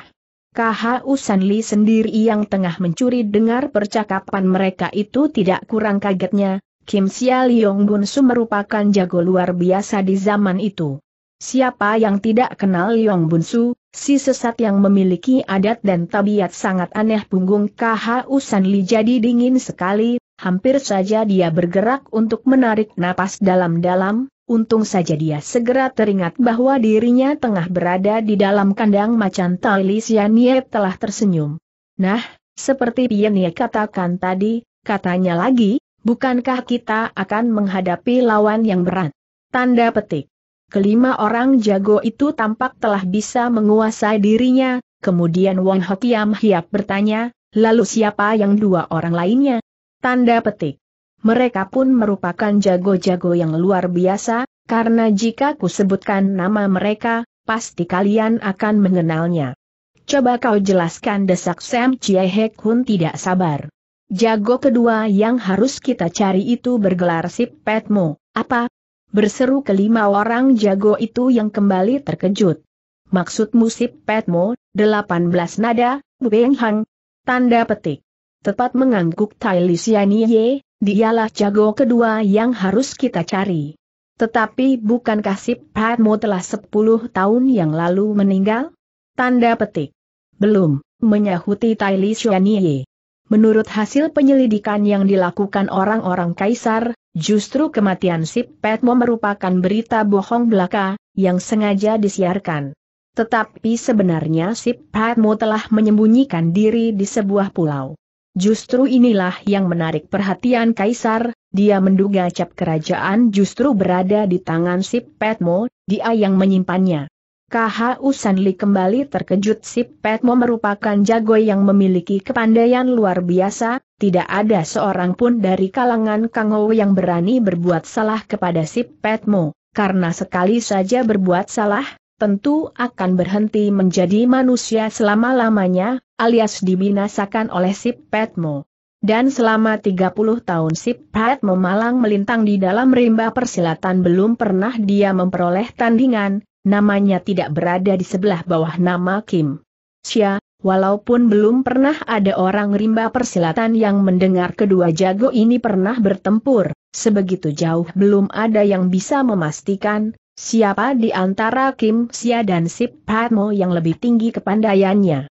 Kaha Usanli sendiri yang tengah mencuri dengar percakapan mereka itu tidak kurang kagetnya, Kim Sia Leong Bun Su merupakan jago luar biasa di zaman itu. Siapa yang tidak kenal Leong Bun Su, si sesat yang memiliki adat dan tabiat sangat aneh punggung Kaha Usanli jadi dingin sekali, hampir saja dia bergerak untuk menarik napas dalam-dalam, Untung saja dia segera teringat bahwa dirinya tengah berada di dalam kandang macan Tali Sianie telah tersenyum. Nah, seperti Pienie katakan tadi, katanya lagi, bukankah kita akan menghadapi lawan yang berat? Tanda petik. Kelima orang jago itu tampak telah bisa menguasai dirinya, kemudian Wong Hokiam Hiap bertanya, lalu siapa yang dua orang lainnya? Tanda petik. Mereka pun merupakan jago-jago yang luar biasa, karena jika ku sebutkan nama mereka, pasti kalian akan mengenalnya. Coba kau jelaskan desak Sam Chie Hek Hun tidak sabar. Jago kedua yang harus kita cari itu bergelar Sip Petmo, apa? Berseru kelima orang jago itu yang kembali terkejut. Maksud musik Petmo, 18 nada, Beng Hang. Tanda petik. Tepat mengangguk Tai Lisianie Dialah jago kedua yang harus kita cari. Tetapi bukankah si Patmo telah 10 tahun yang lalu meninggal? Tanda petik. Belum, menyahuti Li Xuanye. Menurut hasil penyelidikan yang dilakukan orang-orang kaisar, justru kematian si Padmo merupakan berita bohong belaka, yang sengaja disiarkan. Tetapi sebenarnya si Padmo telah menyembunyikan diri di sebuah pulau. Justru inilah yang menarik perhatian Kaisar, dia menduga cap kerajaan justru berada di tangan si Petmo, dia yang menyimpannya. KHU Sanli kembali terkejut si Petmo merupakan jago yang memiliki kepandaian luar biasa, tidak ada seorang pun dari kalangan Kango yang berani berbuat salah kepada si Petmo, karena sekali saja berbuat salah, tentu akan berhenti menjadi manusia selama-lamanya, alias dibinasakan oleh Sip Petmo. Dan selama 30 tahun Sip Petmo malang melintang di dalam rimba persilatan belum pernah dia memperoleh tandingan, namanya tidak berada di sebelah bawah nama Kim. Sia, walaupun belum pernah ada orang rimba persilatan yang mendengar kedua jago ini pernah bertempur, sebegitu jauh belum ada yang bisa memastikan, Siapa di antara Kim Sia dan Sip Patmo yang lebih tinggi kepandaiannya?